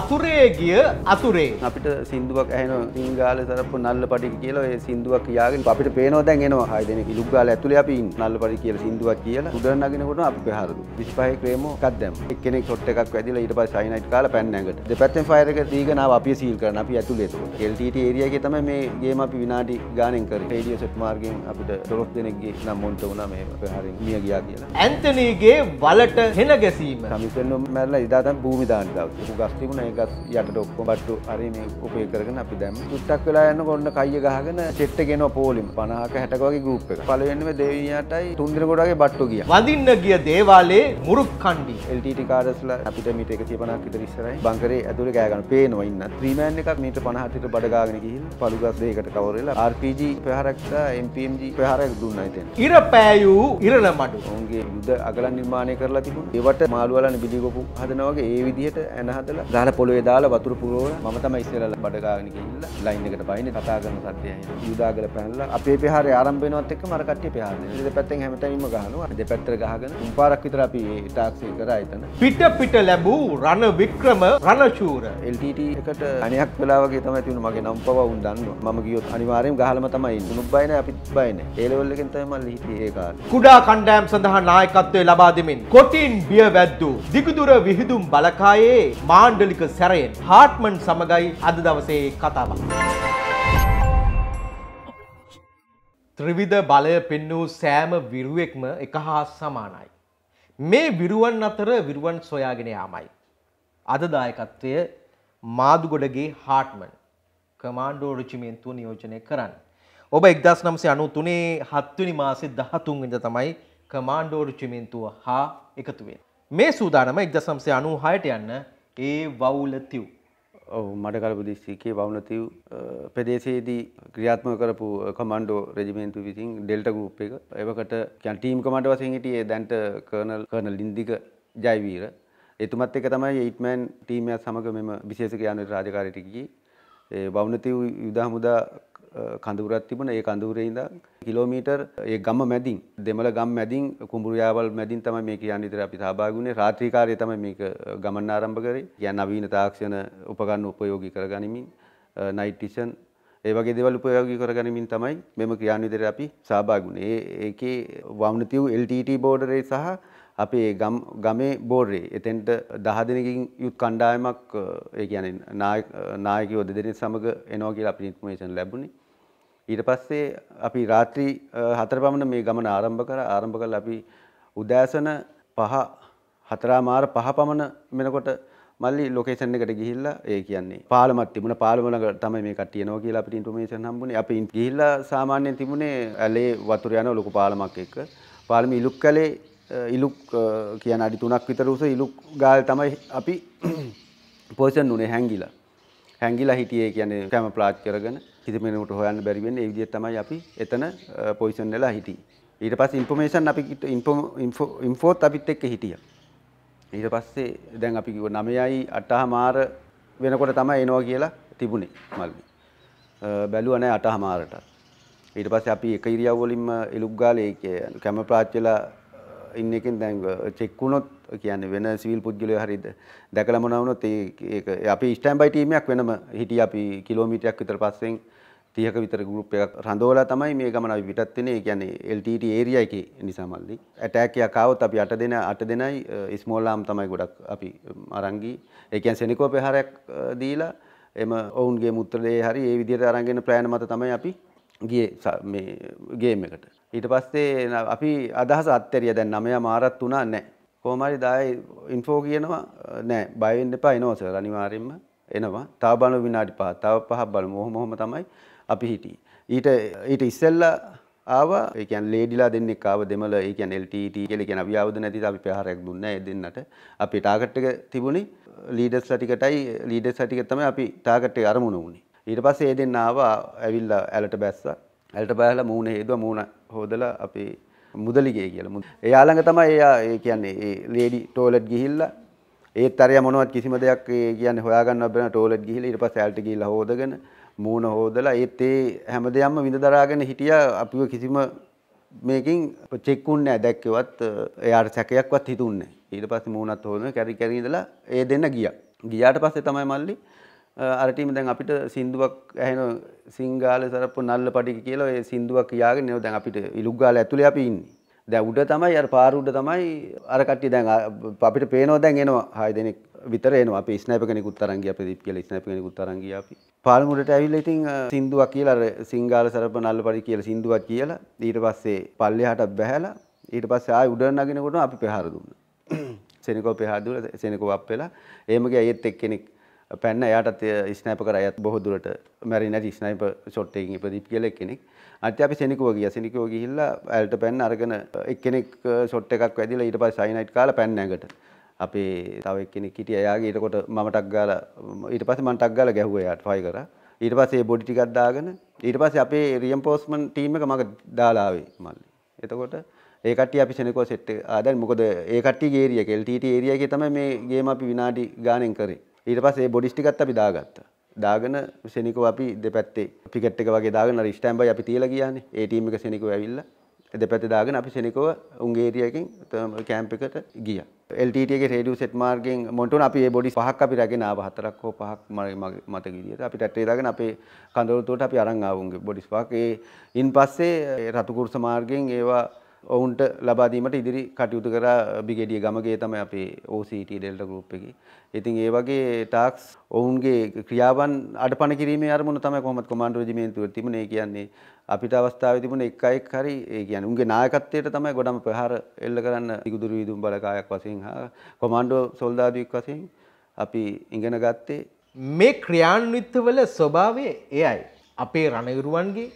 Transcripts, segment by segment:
වතුරේ ගිය අතුරේ අපිට සිින්දුවක් ඇහන සිංගාල සරපපු නල්ල පටි කියල සිින්දුවක් කියයාගෙන අපිට පේනෝ දැන් එනවා හයදන ලුක්ගාල ඇතුල අපි නල්ල පටි කියල සිින්දුවක් කියල උදරන්නගෙනකොට අප හරු විශ්පහ ක්‍රේම කත්දම එකනෙ කොට් එකක් ඇදිල ඉට පස් සයිනයිට කාල පැන්නගට දෙපැත්තෙන් ෆයරක දීගනාව අපි සීල් කරන අපි ඇතුලේ කෙල්ටට ඒරියගේ තම මේ ගේම අපි විනාඩි ගානෙන් කර ේඩිය සට් මාර්ගෙන් අපිට ොස් දෙනෙක්ගේ නම් මොන්ට වුණ මේ පහරි මිය ගියා කියලා. ඇන්තනීගේ වලට හෙන ගැසීම සමිසන මැල්ල ඉදාතන් භූමිධාන්තාව ගස්තිකුණ එක යට ඔක්කො බට්ටු අරම උපය කරන අපි දැම තුට්ටක් වෙලා යන්න කොන්න කය ගහගෙන චෙට්ට ගෙන පෝලිම් පනහක හැටකගේ ගුප් එක පලවෙන්නම දෙවියටයි තුන්දරකොඩගේ බට්ටු ගිය වදින්න ගිය දේවාලේ මුරුක් කණ්ඩි එල්ටට කාරස්ල අපිට මිට එක තිපනක් විත ඉස්සරයි බංකරේ ඇතුළ ගෑගන පේ නොවන්න ත්‍රීමෑන් එකක් මීට පනහටට බඩගාගෙන ගිහිල් පළුගස්දේකට කවරලා RPG පහරක්ට MPMG පහරක් දුන්න ඇතෙන් ඉර පෑයූ ඉරල මඩු ඔුන්ගේ යුද අගලන් නිර්මාණය කරලා තිබු ඒවට මාළුවලන බිදිකොපු හදනවගේ ඒ විදිහට ඇනහදලා දාල පොළොවේ දාලා වතුර පුරවලා මම තමයි ඉස්සෙල්ලා බඩගාගෙන ගිහිල්ලා ලයින් එකට බහින්නේ කතා කරන සද්දය ඇහෙනවා. යුදාගල පැනලා අපේ පෙරහරේ ආරම්භ වෙනවත් එක්කම අර කට්ටිය පෙරහර දෙනවා. දෙපැත්තෙන් හැමතැනම ගහනවා. දෙපැත්තට ගහගෙන තුන් පාරක් විතර අපි ඒ ටාක්සි කරා එතන. පිට පිට ලැබූ රණ වික්‍රම රණචූර LTT එකට අනයක් වෙලා වගේ තමයි තිබුණේ මගේ නම් පවා උන් දන්නවා. මම ගියොත් අනිවාර්යයෙන් ගහලම තමයි ඉන්නේ. උනුත් බය නැහැ අපිත් බය නැහැ. ඒ ලෙවල් එකෙන් තමයි මල්ලි හිටියේ ඒ කාලේ. කුඩා කණ්ඩායම් සඳහා නායකත්වය ලබා දෙමින් කොටින් බිය වැද්දු දිගුදුර විහිදුම් බලකායේ මාණ්ඩලික එක සැරයෙන් හාට්මන් සමගයි අද දවසේ කතාවක්. ත්‍රිවිධ බලය පෙන්වූ සෑම විරුවෙක්ම එක හා සමානයි. මේ විරුවන් අතර විරුවන් සොයාගෙන යාමයි. අදදායකත්වය මාදුගොඩගේ හාට්මන් කමාන්්ඩෝ රචිමේන්තුව නියෝජනය කරන්න. ඔබ එක්දස් නම්සේ අනු තුනේ හත්වනි මාසි දහතුන්ගද තමයි කමාන්්ඩෝ රචිමේන්තුව හා එකතුවේ. මේ සූදානම එක්දසම්සේ අනු හයට යන්න ඒ වවුලතිව් ඔහු මඩකලපු දිස්ත්‍රිකයේ වවුනතිව් ප්‍රදේශයේදී ක්‍රියාත්මක කරපු කමන්ඩෝ රෙජිමේන්තු විසින් ඩෙල්ට ගෲප් එක එවකට කියන්නේ ටීම් කමාන්ඩර් වශයෙන් හිටියේ දැන්ට කර්නල් කර්නල් ලින්දික ජයවීර එතුමත් එක්ක තමයි 8 මෑන් ටීමයත් සමග මෙම විශේෂ ක්‍රියාන්විත රාජකාරියට ගියේ ඒ බවුනතිව් යුද හමුදා කඳුරක් තිබුණ ඒ කඳුරේ ඉඳන් කිලෝමීටර් ඒ ගම මැදින් දෙමළ ගම් මැදින් කුඹුරුයාවල් මැදින් තමයි මේ කියන්නේ විතර අපි සහභාගී වුණේ රාත්‍රී කාර්යය තමයි මේක ගමන් ආරම්භ කරේ. කියන්නේ නවීන තාක්ෂණ උපකරණ උපයෝගී කරගනිමින් නයිට් විෂන් ඒ වගේ දේවල් උපයෝගී කරගනිමින් තමයි මෙම ක්‍රියාන්විතයට අපි සහභාගී වුණේ. ඒකේ වවුනතිව් LTT බෝඩරේ සහ අපි ගමේ බෝර්රේ එතෙන්ට දහ දෙනකින් යුත් කණ්ඩායමක් ඒ කියන නායකයෝ දෙදෙනෙ සමඟ එනෝ කියලා අපි ඉන්ෆෝමේෂන් ලැබුණේ. ඊට පස්සේ අපි රාත්‍රී හතර පමණ මේ ගමන ආරම්භ කර ආරම්භ කළා අපි උදෑසන පහ හතරාමාර පහ පමණ වෙනකොට මල්ලි ලොකේෂන් එකට ගිහිල්ලා ඒ කියන්නේ පාලමක් තිබුණා පාලම ළඟ තමයි මේ කට්ටිය එනවා කියලා අපිට ඉන්ෆෝමේෂන් හම්බුනේ. අපි ගිහිල්ලා සාමාන්‍යයෙන් තිබුණේ ඇලේ වතුර යන ලොකු පාලමක් එක්ක. පාලම ඉලුක්කලේ ඉලුක් කියන අඩි තුනක් විතර උස ඉලුක් ගාල් තමයි අපි පොසිෂන් උනේ හැංගිලා. හැංගිලා හිටියේ කියන්නේ කැම ප්ලාට් කරගෙන කිසිමෙනෙකුට හොයන්න බැරි වෙන්නේ ඒ විදිහට තමයි අපි එතන පොසිෂන් වෙලා හිටියේ. ඊට පස්සේ ইনফෝමේෂන් අපි ඉන්ෆෝ ඉන්ෆෝත් අපිත් එක්ක හිටියා. ඊට පස්සේ දැන් අපි කිව්ව 9යි 8 මාර වෙනකොට තමයි එනවා කියලා තිබුණේ මල්ලි. බැලුවා නෑ 8 මාරට. ඊට පස්සේ අපි එක ඉරියව් වලින්ම එලුක් ගාලේ කැම ප්ලාට් වෙලා ඉන්න එකෙන් දැන් චෙක් වුණොත් කියන්නේ වෙන සිවිල් පුද්ගලයෝ හරියට දැකලා මොනවා වුණොත් ඒක අපි ස්ටෑන්ඩ්බයි ටීම් එකක් වෙනම හිටිය අපි කිලෝමීටරයක් විතර පස්සෙන් 30ක විතර ගෲප් එකක් රඳවලා තමයි මේ ගමන අපි පිටත් වෙන්නේ. ඒ කියන්නේ LTT ඒරියා එකේ නිසා මල්ලි. ඇටැක් එකක් ආවොත් අපි 8 දෙනා 8 දෙනයි ස්මෝල් ආම් තමයි ගොඩක් අපි අරන් ගියේ. ඒ කියන්නේ සෙනිකෝ ප්‍රහාරයක් දීලා එම ඔවුන්ගේ මුත්‍රලේ හරි ඒ විදිහට අරන් ගෙන ප්ලෑන් මත තමයි අපි ගියේ මේ ගේම් එකට. ඊට පස්සේ අපි අදහස අත්තරිය දැන් නමය මාරත් වුණා නෑ කෝමරි දායි ඉන්ෆෝ කියනවා නෑ බයිවෙන් එපා එනෝස අනිවාරෙන්ම එනවා තා බලු විනාඩි පහ තව පහ බල මොහොම මොහොම තමයි අපි හිටියේ ඊට ඊට ඉස්සෙල්ලා ආවා ඒ කියන්නේ ලේඩිලා දෙන්නෙක් ආව දෙමළ ඒ කියන්නේ LTT e කියලා කියන අවියවද නැති අපි ප්‍රහාරයක් දුන්නා ඒ දෙන්නට අපේ ටාගට් එක තිබුණේ ලීඩර්ස්ලා ටිකටයි ලීඩර්ස්ලා ටික තමයි අපි ටාගට් එක අරමුණු වුණේ ඊට පස්සේ ඒ දෙන්න ආවා ඇවිල්ලා ඇලට බැස්සා ඇල්ට බෑහල මූුණ හේදුව මූුණ හෝදල අපේ මුදලිගේ කියලමු එයාළඟ තමයි එයා ඒ කියන්නේ ඒ ලේඩි ටෝලට් ගිහිල්ල ඒ තරය මොනවත් කිසිම දෙයක් කියන්න හොයාගන්න බෙන ටෝලට් ගිහිල ඉට පස ඇල්ට ගිල හෝදගෙන මූුණ හෝදලා ඒත් ඒ හැම දෙයම්ම විඳ දරාගෙන හිටිය අපිව කිසිම මේකින් චෙක්කුන්න ඇදැක්කවත් එයාට සැකයක්වත් හිතුන්නේ ඊට පස්ස මූුණත් හෝද කැරි කැරීදලා ඒ දෙන්න ගිය ගියාට පස්සේ තමයි මල්ලි අරටීම දැන් අපිට සින්දුවක් ඇහෙන සිංහාල සරප්පු නල්ල පටික කියලා ඒ සින්දුවක් කියාගෙන නේද දැන් අපිට ඉලුක් ගාලා ඇතුලේ අපි ඉන්නේ. දැන් උඩ තමයි අර පාර උඩ තමයි අර කට්ටිය දැන් අපිට පේනවා දැන් එනවා හය දෙනෙක් විතර එනවා අපි ස්නයිපර් කෙනෙකුත් අරන් ගියා අපි දීප් කියලා ස්නයිපර් කෙනෙකුත් අරන් ගියා අපි. පාලමුඩට ඇවිල්ලා ඉතින් සින්දුවක් කියලා අර සිංහාල සරප්පු නල්ල පටික කියලා සින්දුවක් කියලා ඊට පස්සේ පල්ලෙහාට බැහැලා ඊට පස්සේ ආයෙ උඩ නගිනකොට අපි පෙරහර දුන්නා. සෙනකෝ පෙරහර දුවලා සෙනකෝ අප් වෙලා එහෙම ගියා ඒත් එක්කෙනෙක් පැන්න යාටත් ස්නයිප කර අයත් බොහෝ දුරට මැරි නැති ස්නයිප ෂොට් එකකින් ඉපදීපු කියලා එක්කෙනෙක්. අන්තිමට අපි සෙනිකුව ගියා. සෙනිකුව ගිහිල්ලා ඇල්ට පැන්න අරගෙන එක්කෙනෙක් ෂොට් එකක් වැදිලා ඊට පස්සේ සයිනයිට් කාලා පැන්න ඇඟට. අපේ තව එක්කෙනෙක් හිටියා. එයාගේ ඊටකොට මම ටක් ගාලා ඊට පස්සේ මම ටක් ගාලා ගැහුවා එයාට ෆයි කරා. ඊට පස්සේ ඒ බොඩි ටිකක් දාගෙන ඊට පස්සේ අපේ රීම්පෝස්මන්ට් ටීම් එක මම දාලා ආවේ මල්ලි. එතකොට ඒකට අපි සෙනකෝ සෙට් ආදැන් මොකද ඒකට ගේරිය කෙල්ටට ඒරියගේ තම මේ ගේම අපි විනාඩි ගානෙන් කරේ ඊට පස්සේ බොඩිස් ටිකත් අපි දාගත්තා. දාගෙන සෙනිකෝ අපි දෙපැත්තේ පිකට් එක වගේ දාගෙන අර ස්ටෑම්බයි අපි තියලා ගියානේ. ඒ ටීම් එක සෙනිකෝ ඇවිල්ලා දෙපැත්තේ දාගෙන අපි සෙනිකෝ උන්ගේ ඒරියාකින් කැම්ප් එකට ගියා. LTT එකේ රේඩියෝ සෙට් මාර්ගෙන් මොන්ටුන අපි මේ බොඩි පහක් අපි රැගෙන ආවා හතරක් හෝ පහක් මගේ මට ගිරියට අපි රැටේ දාගෙන අපේ කඳවුරුවට අපි අරන් ආවා උන්ගේ බොඩිස් පහක්. ඒ ඉන් පස්සේ රතු කුරුස මාර්ගෙන් ඒවා ඔවුන්ට ලබාදීමට ඉදිරි කටයුතු කර බිගෙඩිය ගමගේ තම අපේ ඕසිට ඩෙල්ට ගරුප් එක ඉතින් ඒ වගේ ටාක්ස් ඔවුන්ගේ ක්‍රියාවන් අට පන කිරීම අරමුණ තම කොමත් කොමන්ඩ රජමේන්තුව තිබුණේ කියන්නේ අපිට අවස්ථාව තිබුණ එක අයෙක් හරි ඒ කියන්නේ උන්ගේ නායකත්වයට තමයි ගොඩම ප්‍රහාර එල්ල කරන්න ඉගුදුරු විදුම් බලකායක් වශයෙන් හා කොමන්ඩෝ සොල්දාදුවෙක් වශයෙන් අපි ඉගෙන ගත්තේ මේ ක්‍රියාන්විතවල ස්වභාවය එයයි අපේ රණයුරුවන්ගේ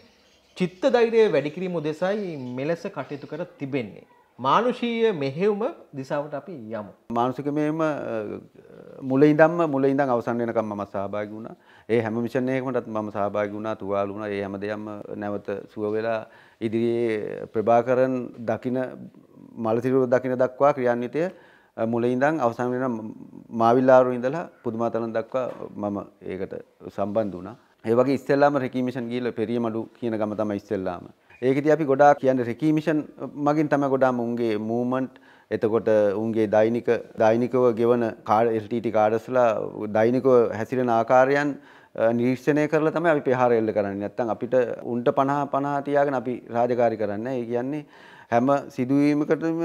චිත්ත දෛරය වැඩිකිරීම දෙසයි මෙලෙස කටයුතු කර තිබෙන්නේ. මානුෂීය මෙහෙවුම දිසාවට අපි යමු. මානුසික මෙම මුල ඉඳම්ම මුල ඉඳන් අවසන් වෙනකම් මම සහභාගී වුණා. ඒ හැම මිෂන් එකකටත් මම සහභාගී වුණා, තුවාල වුණා. ඒ හැම දෙයක්ම නැවත සුව වෙලා ඉදිරියේ ප්‍රභාකරන් දකින මලතිරුව දකින දක්වා ක්‍රියාන්විතය මුල ඉඳන් අවසන් වෙන මාවිල්ලාරු ඉඳලා පුදුමාතලන් දක්වා මම ඒකට සම්බන්ධ වුණා. ඒ වගේ ඉස්සෙල්ලාම රෙකීමිෂන් ගිහලා පෙරියමඩු කියන ගම තමයි ඉස්සෙල්ලාම. ඒකදී අපි ගොඩාක් කියන්නේ රෙකීමිෂන් මගින් තමයි ගොඩාම උන්ගේ මූවමන්ට් එතකොට උන්ගේ දෛනික දෛනිකව ගෙවන LTT කාඩස්ලා දෛනිකව හැසිරෙන ආකාරයන් නිරීක්ෂණය කරලා තමයි අපි ප්‍රහාර එල්ල කරන්නේ. නැත්තම් අපිට උන්ට 50 50 තියාගෙන අපි රාජකාරී කරන්නේ. ඒ කියන්නේ හැම සිදුවීමකටම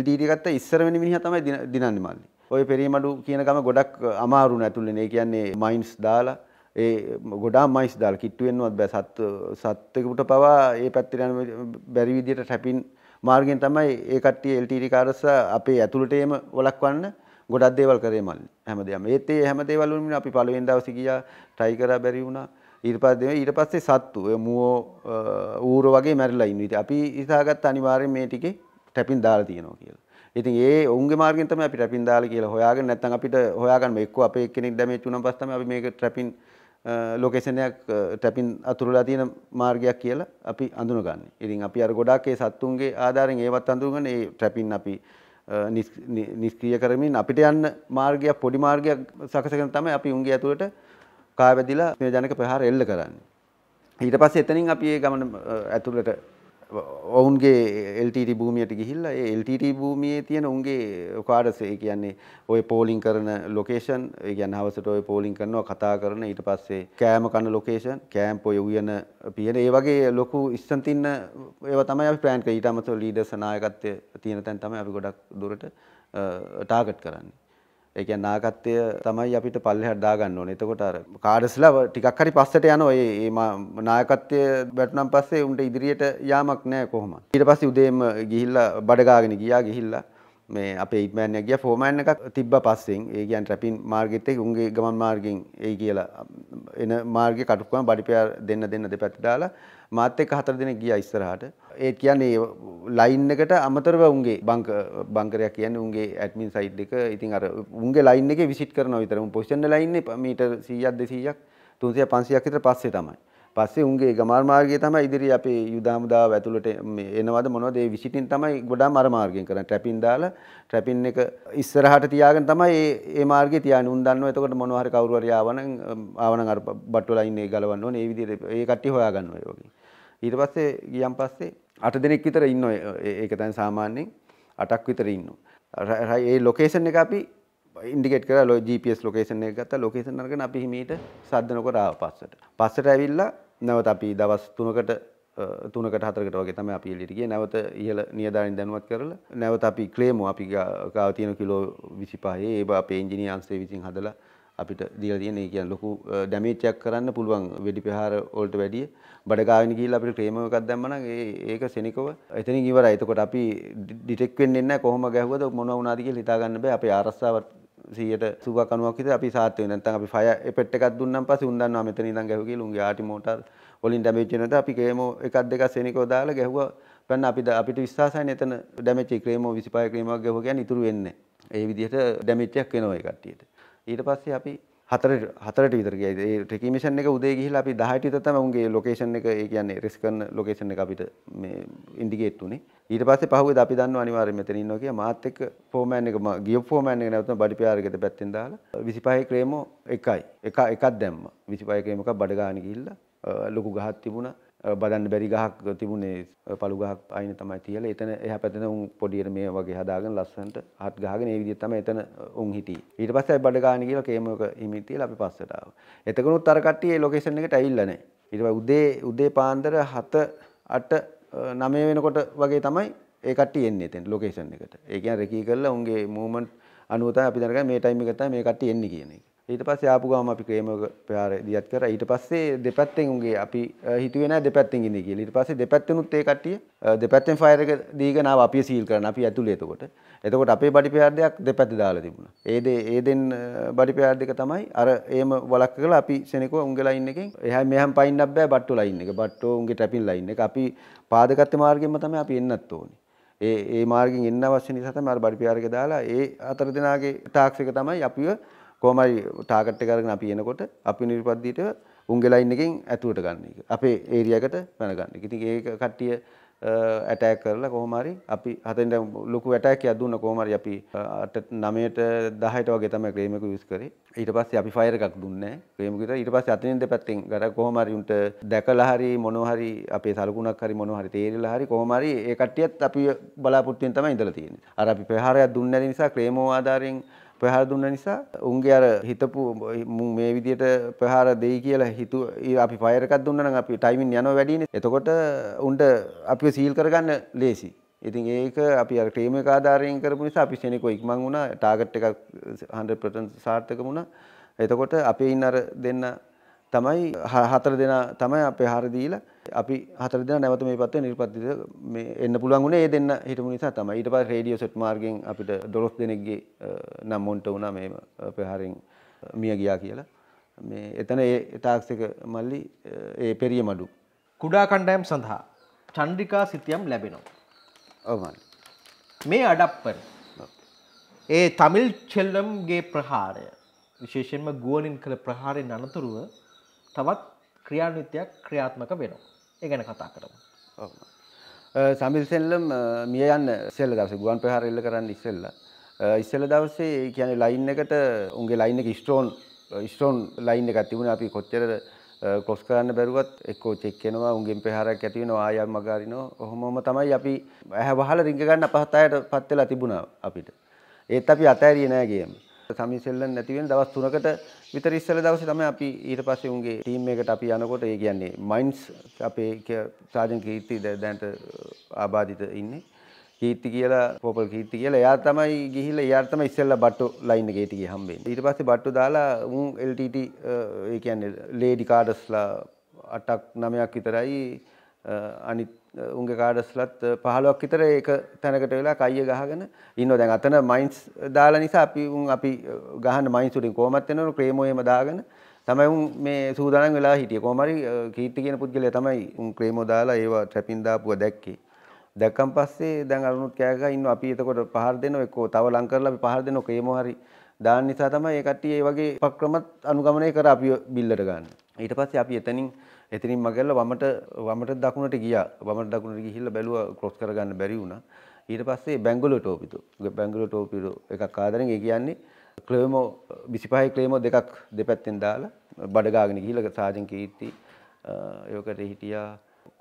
LTT ගත්ත ඉස්සර වෙන මිනිහා තමයි දිනන්නේ මල්ලි. ওই පෙරියමඩු කියන ගම ගොඩක් අමාරු නෑ ඇතුළේ. ඒ කියන්නේ මයින්ස් දාලා ඒ ගොඩා මයිස් දාල කිට්ටුවෙන්වත් බෑ සත් සත්වකට පවා ඒ පැත්තිරන බැරි විදියට ටැපින් මාර්ගෙන් තමයි ඒ කට්ටිය එල්ටීරි කාරස අපේ ඇතුළටේම වලක්වන්න ගොඩක් දේවල් කරේ මල් හැමදේම ඒත් ඒ හැම දේවල් වලින් අපි පළවෙනි දවසේ ගියා try කරා බැරි වුණා ඊටපස්ස ඊට පස්සේ සත්තු මුවෝ ඌර වගේ මැරිලා ඉන්න ඉතින් අපි හිතාගත්ත අනිවාර්යෙන් මේ ටිකේ ටැපින් දාලා තියෙනවා කියලා. ඉතින් ඒ ඔවුන්ගේ මාර්ගෙන් තමයි අපි ටැපින් දාලා කියලා හොයාගෙන නැත්නම් අපිට හොයාගන්න එක්ක අපේ එක්කෙනෙක් ඩැමේජ් වුණාන් පස්සේ තමයි අපි මේක ටැපින් ලොකේෂණයක් ටැපින් අතුරලා තියෙන මාර්ගයක් කියලා අපි අඳුනගන්නේ. ඉතින් අපි අර ගොඩාක් ඒ සත්තුන්ගේ ආධාරයෙන් ඒවත් අඳුනගෙන ඒ ටැපින් අපි නිෂ්ක්‍රීය කරමින් අපිට යන්න මාර්ගයක් පොඩි මාර්ගයක් සකසගෙන තමයි අපි උන්ගේ ඇතුළට කාය වැදිලා මේ ජනක ප්‍රහාර එල්ල කරන්නේ. ඊට පස්සේ එතනින් අපි ඒ ගමන ඇතුළට ඔවුන්ගේ එල්ටට භූමියට ගිහිල්ල එල්ටට භූමියේ තියෙන උන්ගේ කාඩසේ කියන්නේ ඔය පෝලිං කරන ලොකේෂන් ගැන හවසට ඔය පෝලිං කරනවා කතා කරන ඊට පස්සේ කෑම කන්න ලොකේෂන් කෑම්පො යුයන පියන ඒ වගේ ලොකු ඉස්සන්තින්න ඒව තමයි අපි ප්‍රෑන්ක ඊටමතු ලීඩ සනායකත්වය තියෙන තැන් තමයි අපි ගොඩක් දුරට ටාගට් කරන්නේ ඒ කියන්නේ නායකත්වය තමයි අපිට පල්ලෙහාට දාගන්න ඕනේ. එතකොට අර කාඩස්ලා ටිකක් හරි පස්සට යනවා. ඒ මේ නායකත්වය වැටුණන් පස්සේ උන්ට ඉදිරියට යාමක් නැහැ කොහොම. ඊට පස්සේ උදේම ගිහිල්ලා බඩගාගෙන ගියා ගිහිල්ලා මේ අපේ ඉක්මෑන් එක ගිය ෆෝමෑන් එකක් තිබ්බ පස්සෙන් ඒ කියන්නේ ට්‍රැපින් මාර්ගෙත් එක උන්ගේ ගමන් මාර්ගෙන් එයි කියලා එන මාර්ගේ කටුකුවම බඩිපෙයා දෙන්න දෙන්න දෙපැත්ත දාලා මාත් එක්ක හතර දෙනෙක් ගියා ඉස්සරහට. ඒ කියන්නේ ලයින් එකට අමතරව උන්ගේ බංක බංකරයක් කියන්නේ උන්ගේ ඇඩ්මින් සයිඩ් එක. ඉතින් අර උන්ගේ ලයින් එකේ විසිට් කරනවා විතර. උන් පොසිෂන් ලයින් එක මීටර් 100ක් 200ක් 300ක් 500ක් විතර පස්සේ තමයි. පස්සේ උන්ගේ ගමන් මාර්ගය තමයි ඉදිරි අපේ යුදාමුදාව ඇතුළට එනවද මොනවද ඒ විසිටින් තමයි ගොඩාම අර මාර්ගයෙන් කරන්නේ ට්‍රැපින් දාලා ට්‍රැපින් එක ඉස්සරහට තියාගෙන තමයි මේ මේ මාර්ගය තියාන්නේ උන් දන්නවා එතකොට මොනවා හරි කවුරු හරි ආවනම් ආවනම් අර බට්ටු ලයින් එක ගලවන්න ඕනේ ඒ විදිහට ඒ කට්ටිය හොයාගන්නවා ඒ වගේ ඊට පස්සේ ගියන් පස්සේ අට දෙනෙක් විතර ඉන්න ඒක තැන් සාමාන්‍යයෙන් අටක් විතර ඉන්න. ඒ ලොකේෂන් එක අපි ඉන්ඩිගෙට් කර ලෝ GPS ලොකේෂන් එක ගත්ත ලොකේෂන් අරගෙන අපි හිමීට සද්දනකොට ආව පස්සට. පස්සට ඇවිල්ලා නැවත අපි දවස් 3කට තුනකට හතරකට වගේ තම අපි ලිටිගේ නැවත ඉහල නියධාරින් දැනුවත් කරල නැවත අපි ක්‍රේමු අපි ගාතියන කිලෝ විසිපාහේ ඒ අප එන්ජිනී අන්සේ විසින් හදලා අපිට දීලා තියෙන. ඒ කියන්නේ ලොකු ඩැමේජ් එකක් කරන්න පුළුවන් වෙඩි ප්‍රහාර වලට වැඩිය. බඩගාවින ගිහිල්ලා අපිට ක්‍රේම එකක් දැම්මම නම් ඒ ඒක සෙනිකව එතනින් ඉවරයි. එතකොට අපි ඩිටෙක් වෙන්නේ නැහැ කොහොම ගැහුවද මොනවා වුණාද කියලා හිතා ගන්න බෑ. අපේ ආරස්සාව 100ට 90ක් 90ක් විතර අපි සාර්ථක වෙනවා. නැත්නම් අපි ෆයර් එෆෙක්ට් එකක් දුන්නම් පස්සේ උන් දන්නවා මෙතන ඉඳන් ගැහුවා කියලා උන්ගේ ආටි මෝටර් වලින් ඩැමේජ් වෙනද අපි ක්‍රේමෝ එකක් දෙකක් සෙනිකව දාලා ගැහුවා පැන්න අපිට අපිට විශ්වාසයන එතන ඩැමච් ක්‍රේමෝ විසිපාය ක්‍රේමක් ගැහ ගැන ඉතුරු වෙන්න ඒ විදිහට ඩැමිච්චයක් වෙනවා ඒ කට්ටියට ඊට පස්සේ අපි හතර හතරට විතර ගියා. ඒ ටෙකීමිෂන් එක උදේ ගිහිල්ලා අපි 10ට විතර තමයි උන්ගේ ලොකේෂන් එක ඒ කියන්නේ රිස්ක් කරන ලොකේෂන් එක අපිට මේ ඉන්ඩිකේට් උනේ. ඊට පස්සේ පහුවෙද අපි දන්නවා අනිවාර්යෙන් මෙතන ඉන්නවා කියලා මාත් එක්ක ෆෝමෑන් එක ගිය ෆෝමෑන් එක නැවතුන බඩි පියාරගෙද පැත්තෙන් දාලා 25 ක්‍රේමෝ එකයි. එක එකක් දැම්මා. 25 ක්‍රේම එකක් බඩ ගාන ගිහිල්ලා ලොකු ගහක් තිබුණා. බදන්න බැරි ගහක් තිබුණේ පළු ගහක් අයින තමයි තියලා එතන එහා පැත්තෙන් උන් පොඩියට මේ වගේ හදාගෙන ලස්සනට හත් ගහගෙන ඒ විදිහට තමයි එතන උන් හිටියේ ඊට පස්සේ අපි බඩ ගන්න කියලා කේමක හිමි තියලා අපි පස්සට ආවා එතකොනුත් අර කට්ටිය ඒ ලොකේෂන් එකට ඇවිල්ලා නැහැ ඊට පස්සේ උදේ උදේ පාන්දර 7 8 9 වෙනකොට වගේ තමයි ඒ කට්ටිය එන්නේ එතෙන් ලොකේෂන් එකට ඒ කියන්නේ රෙකී කරලා උන්ගේ මූවමන්ට් අනුව තමයි අපි දැනගන්නේ මේ ටයිම් එක තමයි මේ කට්ටිය එන්නේ කියන එක ඊට පස්සේ ආපු ගාම අපි ක්‍රේමක ප්‍රහාරය දියත් කරා ඊට පස්සේ දෙපැත්තෙන් උන්ගේ අපි හිතුවේ නෑ දෙපැත්තෙන් ඉඳී කියලා ඊට පස්සේ දෙපැත්තෙනුත් ඒ කට්ටිය දෙපැත්තෙන් ෆයර් එක දීගෙන ආව අපි සීල් කරන අපි ඇතුලේ එතකොට එතකොට අපේ බඩි ප්‍රහාරයක් දෙපැත්ත දාලා තිබුණා ඒ දේ ඒ දෙන් බඩි ප්‍රහාර දෙක තමයි අර එහෙම වලක් කරලා අපි සෙනකෝ උන්ගේ ලයින් එකෙන් එහා මෙහාම පයින්නත් බෑ බට්ටෝ ලයින් එක බට්ටෝ උන්ගේ ටැපින් ලයින් එක අපි පාදගත්ත මාර්ගයෙන්ම තමයි අපි එන්නත් ඕනේ ඒ ඒ මාර්ගෙන් එන්න අවශ්‍ය නිසා තමයි අර බඩ පියාරක දාලා ඒ හතර දෙනාගේ ටාක්ස් එක තමයි අපිව කොමයි ටාගට් කරගෙන අපි එනකොට අපි නිර්පද්දීට උන්ගෙලයින් එකින් ඇතුවට ගන්න එක. අපේ ඒරියකට පැනගන්න. ඉතින් ඒක කට්ටිය ඇටෑක් කරලා කොහොම හරි අපි හතෙන්ද ලොකු ඇටෑක් එකක් දුන්න කොහොම හරි අපි 9ට 10ට වගේ තමයි ක්‍රේම් එක යූස් කරේ. ඊට පස්සේ අපි ෆයර් එකක් දුන්නේ ක්‍රේම් එකට. ඊට පස්සේ අතනින් දෙපැත්තෙන් ගර කොහොම හරි උන්ට දැකලා හරි මොනවා හරි අපේ සලකුණක් හරි මොනවා හරි තේරිලා හරි කොහොම හරි ඒ කට්ටියත් අපි බලාපොරොත්තුෙන් තමයි ඉඳලා තියෙන්නේ. අර අපි ප්‍රහාරයක් දුන්නේ නැති නිසා ක්‍රේමෝ ආධාරයෙන් ප්‍රහාර දුන්න නිසා උන්ගේ අර හිතපු මේ විදියට ප්‍රහාර දෙයි කියලා හිතු අපි ෆයර් එකක් දුන්නා නම් අපි ටයිමින් යනවා වැඩිනේ. එතකොට උන්ට අපිව සීල් කරගන්න ලේසි. ඉතින් ඒක අපි අර ටීම් එක ආධාරයෙන් කරපු නිසා අපි සෙනෙකෝ ඉක්මන් වුණා. ටාගට් එකක් 100% සාර්ථකම වුණා. එතකොට අපේ ඉන්න අර දෙන්න තමයි හතර දෙනා තමයි අපේ ආහාර දීලා අපි හතර දෙනා නැවත මේ පැත්තේ නිර්පත්තිත මේ එන්න පුළුවන් උනේ ඒ දෙන්න හිටපු නිසා තමයි. ඊට පස්සේ රේඩියෝ සෙට් මාර්ගෙන් අපිට 12 දෙනෙක්ගේ නම් මොන්ට වුණා මේ අපේ ආහාරෙන් මිය ගියා කියලා. මේ එතන ඒ තාක්ෂික මල්ලි ඒ පෙරිය මඩු කුඩා කණ්ඩායම් සඳහා චන්ද්‍රිකා සිතියම් ලැබෙනවා. ඔවමයි. මේ අඩප්පර ඒ තමිල් චෙල්ලම්ගේ ප්‍රහාරය විශේෂයෙන්ම ගුවනින් කළ ප්‍රහාරය අනතුරුව තවත් ක්‍රියාන්විතයක් ක්‍රියාත්මක වෙනවා. ඒ ගැන කතා කරමු. ඔව්. සමිල් සෙල්ලම් මිය යන්න ඉස්සෙල්ල දවසේ ගුවන් ප්‍රහාර එල්ල කරන්න ඉස්සෙල්ල ඉස්සෙල්ල දවසේ ඒ කියන්නේ ලයින් එකට උන්ගේ ලයින් එක ස්ටෝන් ස්ටෝන් ලයින් එකක් තිබුණා අපි කොච්චර කොස් කරන්න බැරුවත් එක්කෝ චෙක්කෙනවා උන්ගෙන් පෙහරක් ඇතිවෙන ආයම් මගාරිනෝ ඔහොමම තමයි අපි ඇහැ වහල රිංග ගන්න අපහත් අයට පත් වෙලා තිබුණා අපිට. ඒත් අපි අතෑරියේ නෑ ගේම. සමිසෙල්ලන් නැති වෙන දවස් 3කට විතර ඉස්සෙල්ලා දවසේ තමයි අපි ඊට පස්සේ උන්ගේ ටීම් එකට අපි යනකොට ඒ කියන්නේ මයින්ස් අපේ සාජන් කීර්ති දැනට ආබාධිත ඉන්නේ කීර්ති කියලා පොපල් කීර්ති කියලා එයා තමයි ගිහිල්ලා එයාට තමයි ඉස්සෙල්ලා බට්ටු ලයින් එකේට ගිහ හම්බෙන්නේ ඊට පස්සේ බට්ටු දාලා උන් LTT ඒ කියන්නේ ලේඩි කාඩස්ලා අටක් නමයක් විතරයි අනිත් උන්ගේ කාඩස්ලත් පහලොක් විතර ඒක තැනකට වෙලා කයිය ගහගෙන ඉන්න දැන් අතන මයින්ස් දාලා නිසා අපි උන් අපි ගහන්න මයින්ස් උඩින් කොහොමත් වෙනවලු ක්‍රේමෝ එහෙම දාගෙන තමයි උන් මේ සූදානම් වෙලා හිටියේ කොහොම හරි කීර්ති කියන පුද්ගලයා තමයි උන් ක්‍රේමෝ දාලා ඒව ට්‍රැපින් දාපුවා දැක්කේ දැක්කන් පස්සේ දැන් අරුණුත් කෑගා ඉන්න අපි එතකොට පහර දෙනවා එක්කෝ තව ලං කරලා අපි පහර දෙනවා ක්‍රේමෝ හරි දාන්න නිසා තමයි ඒ කට්ටිය ඒ වගේ උපක්‍රමත් අනුගමනය කර අපි බිල්ලට ගන්න ඊට පස්සේ අපි එතනින් එතනින් මගල්ල වමට වමට දකුණට ගියා වමට දකුණට ගිහිල්ලා බැලුවා ක්‍රොස් කරගන්න බැරි වුණා ඊට පස්සේ බැංගලෝ ටෝපිතු බැංගලෝ ටෝපිතු එකක් ආදරෙන් ඒ කියන්නේ ක්ලේමෝ 25 ක්ලේමෝ දෙකක් දෙපැත්තෙන් දාලා බඩගාගෙන ගිහිල්ලා සාජන් කීර්ති ඒකට හිටියා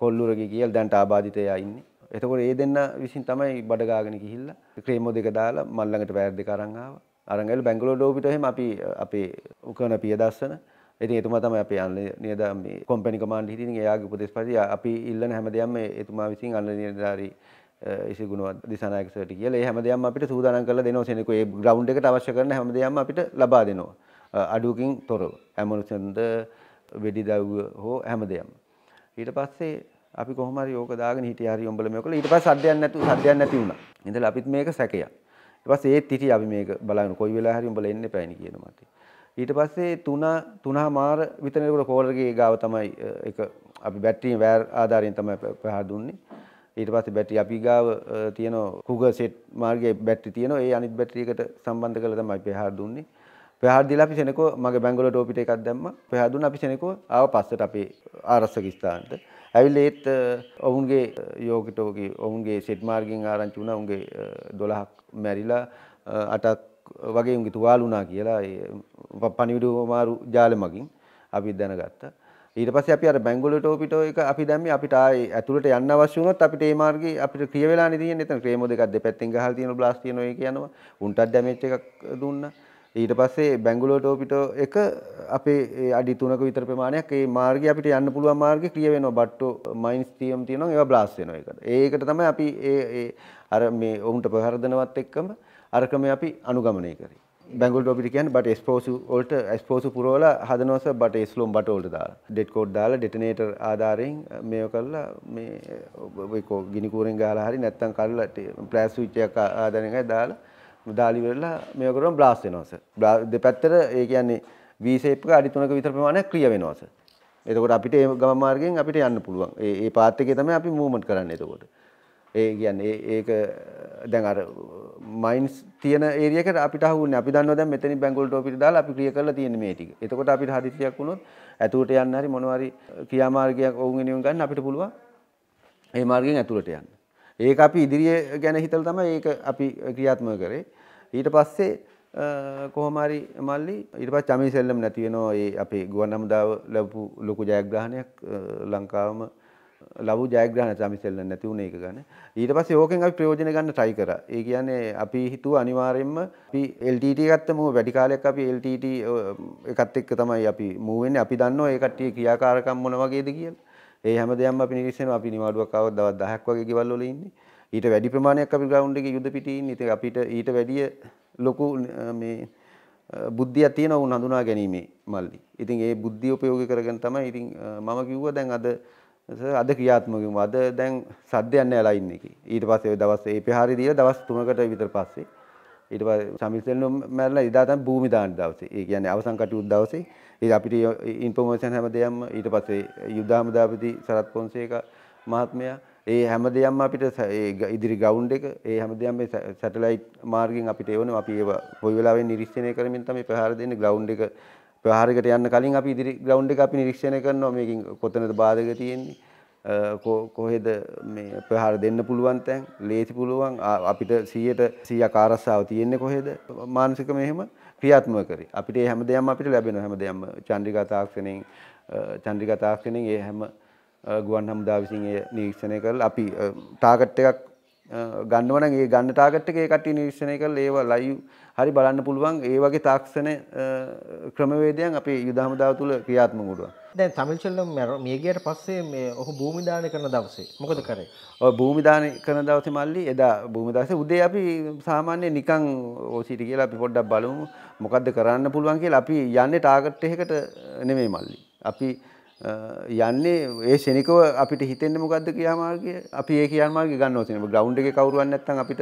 කොල්ලුරගේ කියලා දැන් ආබාධිතයා ඉන්නේ එතකොට ඒ දෙන්න විසින් තමයි බඩගාගෙන ගිහිල්ලා ක්‍රේමෝ දෙක දාලා මල්ලඟට වැරදි කරන් ආවා. අරන් ඇවිල්ලා බැංගලෝර ඩෝපිට එහෙම අපි අපේ උකන පියදස්සන ඉතින් එතුමා තමයි අපි අන්න නියද මේ කොම්පැනි කමාන්ඩ් හිටින් එයාගේ උපදෙස් පරිදි අපි ඉල්ලන හැම දෙයක්ම එතුමා විසින් අන්න නිලධාරී ඉසි ගුණවත් දිසානායක සර්ට කියලා ඒ හැම දෙයක්ම අපිට සූදානම් කරලා දෙනවා සෙනෙකෝ ඒ ග්‍රවුන්ඩ් එකට අවශ්‍ය කරන හැම දෙයක්ම අපිට ලබා දෙනවා අඩුවකින් තොරව ඇමනුසන්ද වෙඩි දව්ව හෝ හැම දෙයක්ම ඊට පස්සේ අපි කොහමරි ඕක දාගෙන හිටිය හරි උඹල මේක ඊට පස්සේ සද්දයක් නැතු සද්දයක් නැති වුණා. ඉතින් අපිත් මේක සැකයක්. ඊට පස්සේ ඒත් හිටිය අපි මේක බලන්න කොයි වෙලාව හරි උඹල එන්න එපැයි කියන මට. ඊට පස්සේ තුන තුනහ මාර විතනකට කෝලරගේ ගාව තමයි එක අපි බැට්ටීම් වෑර් ආධාරයෙන් තමයි පහර දුන්නේ ඊට පස්සේ බැටරි අපි ගාව තියෙන කුග සෙට් මාර්ගයේ බැටරි තියෙන ඒ අනිත් බැටරි එකට සම්බන්ධ කරලා තමයි පහර දුන්නේ පහර දීලා අපි සෙනකෝ මගේ බැංගලොර ටෝපිට එකක් දැම්මා පහර දුන්න අපි සෙනකෝ ආව පස්සට අපේ ආරස්සක ස්ථානට ඇවිල්ලා ඒත් ඔවුන්ගේ යෝගිටෝගේ ඔවුන්ගේ සෙට් මාර්ගෙන් ආරංචි වුණා ඔවුන්ගේ 12ක් මැරිලා අටක් වගේ උන්ගේ තුවාලුනා කියලා පනිවිඩු මාරු ජාල මගින් අපි දැනගත්ත ඊට පස්සේ අපි අර බැංගලොර ටෝපිටෝ එක අපි දැම්මේ අපිට ආයේ ඇතුළට යන්න අවශ්‍ය වුණොත් අපිට ඒ මාර්ගේ අපිට ක්‍රිය වෙලා නේ තියෙන්නේ එතන ක්‍රේමෝ දෙකක් දෙපැත්තෙන් ගහලා තියෙන බ්ලාස්ට් තියෙනවා ඒක යනවා උන්ටත් ඩැමේජ් එකක් දුන්නා ඊට පස්සේ බැංගලොර ටෝපිටෝ එක අපේ අඩි 3ක විතර ප්‍රමාණයක් ඒ මාර්ගය අපිට යන්න පුළුවන් මාර්ගේ ක්‍රිය වෙනවා බට්ටෝ මයින්ස් තියම් තියෙනවා ඒවා බ්ලාස්ට් වෙනවා ඒකට ඒකට තමයි අපි ඒ අර මේ ඔවුන්ට ප්‍රහර දෙනවත් එක්කම අරකම අපි අනුගමනය කරේ. බැංගල් ටොපිට කියන්නේ බට එස්පෝසු වලට එස්පෝසු පුරවලා හදනවස බට එස්ලෝම් බට වලට දාලා ඩෙඩ් කෝඩ් දාලා ඩෙටනේටර් ආධාරයෙන් මේව කරලා මේ ඔය කො ගිනි කූරෙන් ගහලා හරි නැත්නම් කරලා ප්ලාස් ස්විච් එකක් ආධාරයෙන් ගහලා දාලා දාලි වෙරලා මේව කරොම බ්ලාස්ට් වෙනවස දෙපැත්තට ඒ කියන්නේ V shape එක අඩි 3ක විතර ප්‍රමාණයක් ක්‍රිය වෙනවස එතකොට අපිට ඒ ගම මාර්ගයෙන් අපිට යන්න පුළුවන් ඒ ඒ පාත් එකේ තමයි අපි මූව්මන්ට් කරන්නේ එතකොට ඒ කියන්නේ ඒක දැන් අර මයින්ස් තියෙන ඒරියකට අපිට අහුුන්නේ අපි දන්නවා දැන් මෙතනින් බැංගුවලට ඔපිට දාලා අපි ක්‍රිය කරලා තියෙන මේ ටික. එතකොට අපිට හදිස්සියක් වුණොත් ඇතුළට යන්න හරි මොනවා හරි ක්‍රියාමාර්ගයක් වුන් ගෙනියුම් ගන්න අපිට පුළුවන් ඒ මාර්ගයෙන් ඇතුළට යන්න. ඒක අපි ඉදිරිය ගැන හිතලා තමයි ඒක අපි ක්‍රියාත්මක කරේ. ඊට පස්සේ කොහොම හරි මල්ලි ඊට පස්සේ චමී සෙල්ලම් නැති වෙනවා ඒ අපේ ගුවන් හමුදාව ලැබපු ලොකු ජයග්‍රහණයක් ලංකාවම ලබු ජයග්‍රහණ සමිසෙල්ල නැති වුණ එක ගැන ඊට පස්සේ ඕකෙන් අපි ප්‍රයෝජන ගන්න try කරා. ඒ කියන්නේ අපි හිතුව අනිවාර්යයෙන්ම අපි LTT ගත්තම වැඩි කාලයක් අපි LTT එකත් එක්ක තමයි අපි move වෙන්නේ. අපි දන්නවා ඒ කට්ටිය ක්‍රියාකාරකම් මොන වගේද කියලා. ඒ හැම දෙයක්ම අපි නිරීක්ෂණය අපි නිවාඩුවක් ආවොත් දවස් 10ක් වගේ ගෙවල් වල ඉන්නේ. ඊට වැඩි ප්‍රමාණයක් අපි ground එකේ යුද පිටින් ඉන්නේ. ඉතින් අපිට ඊට වැඩිය ලොකු මේ බුද්ධිය තියෙන වුන් හඳුනා ගැනීමේ මල්ලි. ඉතින් ඒ බුද්ධිය උපයෝගී කරගෙන තමයි ඉතින් මම කිව්වා දැන් අද අද ක්‍රියාත්මක වෙමු. අද දැන් සද්දයක් නැහැ ලයින් එකේ. ඊට පස්සේ ওই දවස් ඒ ප්‍රහාරය දීලා දවස් 3කට විතර පස්සේ ඊට පස්සේ සමිසෙල්නු මැරලා ඉදා තමයි භූමි දාන දවසේ. ඒ කියන්නේ අවසන් කටයුතු දවසේ ඒ අපිට ඉන්ෆෝමේෂන් හැමදේම ඊට පස්සේ යුද හමුදාපති සරත් පොන්සේකා මහත්මයා ඒ හැමදේම අපිට ඉදිරි ගවුන්ඩ් එක ඒ හැමදේම මේ සැටලයිට් මාර්ගෙන් අපිට එවනවා. අපි ඒව කොයි වෙලාවෙන් නිරීක්ෂණය කරමින් තමයි ප්‍රහාර දෙන්නේ ගවුන්ඩ් එක ප්‍රහාරයකට යන්න කලින් අපි ඉදිරි ග්‍රවුන්ඩ් එක අපි නිරීක්ෂණය කරනවා මේකින් කොතනද බාධක තියෙන්නේ කොහෙද මේ ප්‍රහාර දෙන්න පුළුවන් තැන් ලේසි පුළුවන් අපිට 100ට 100ක් ආරස්සාව තියෙන්නේ කොහෙද මානසික මෙහෙම ක්‍රියාත්මක කරේ. අපිට මේ හැම දෙයක්ම අපිට ලැබෙනවා හැම දෙයක්ම චන්ද්‍රිකා තාක්ෂණයෙන් චන්ද්‍රිකා තාක්ෂණයෙන් මේ හැම ගුවන් හමුදා විසින් ඒ නිරීක්ෂණය කරලා අපි ටාගට් එකක් ගන්නවන ඒ ගන්න ටාගට්ක කට නිර්ෂණය කළ ඒවා ලයිු හරි බලන්න පුළුවන් ඒ වගේ තාක්ෂණ ක්‍රමවේදයන් අපේ යුදහමදාව තුළ ක්‍රියාත්ම ගුරුව දැන් තමිල්චල්ලම් මැර මියගේයට පස්සේ මේ ඔහු භූමිධාන කරන දවසේ මොකද කරේ භූමිධාන කරන දවස මල්ලි එදා භූමිදස උදේ අපි සාමාන්‍ය නිකං ඕසිට කියලා අපි පොඩ්ඩක් බලමු මොකක්ද කරන්න පුළුවන් කියලා අපි යන්න ටාගට් එකට නෙමේ මල්ලි අපි යන්නේ ඒ ශනිකව අපිට හිතෙන්නේ මොකද්ද ක්‍රියාමාර්ගය? අපි ඒ ක්‍රියාමාර්ගය ගන්නවා තියෙනවා. ග්‍රවුන්ඩ් එකේ කවුරුවත් නැත්නම් අපිට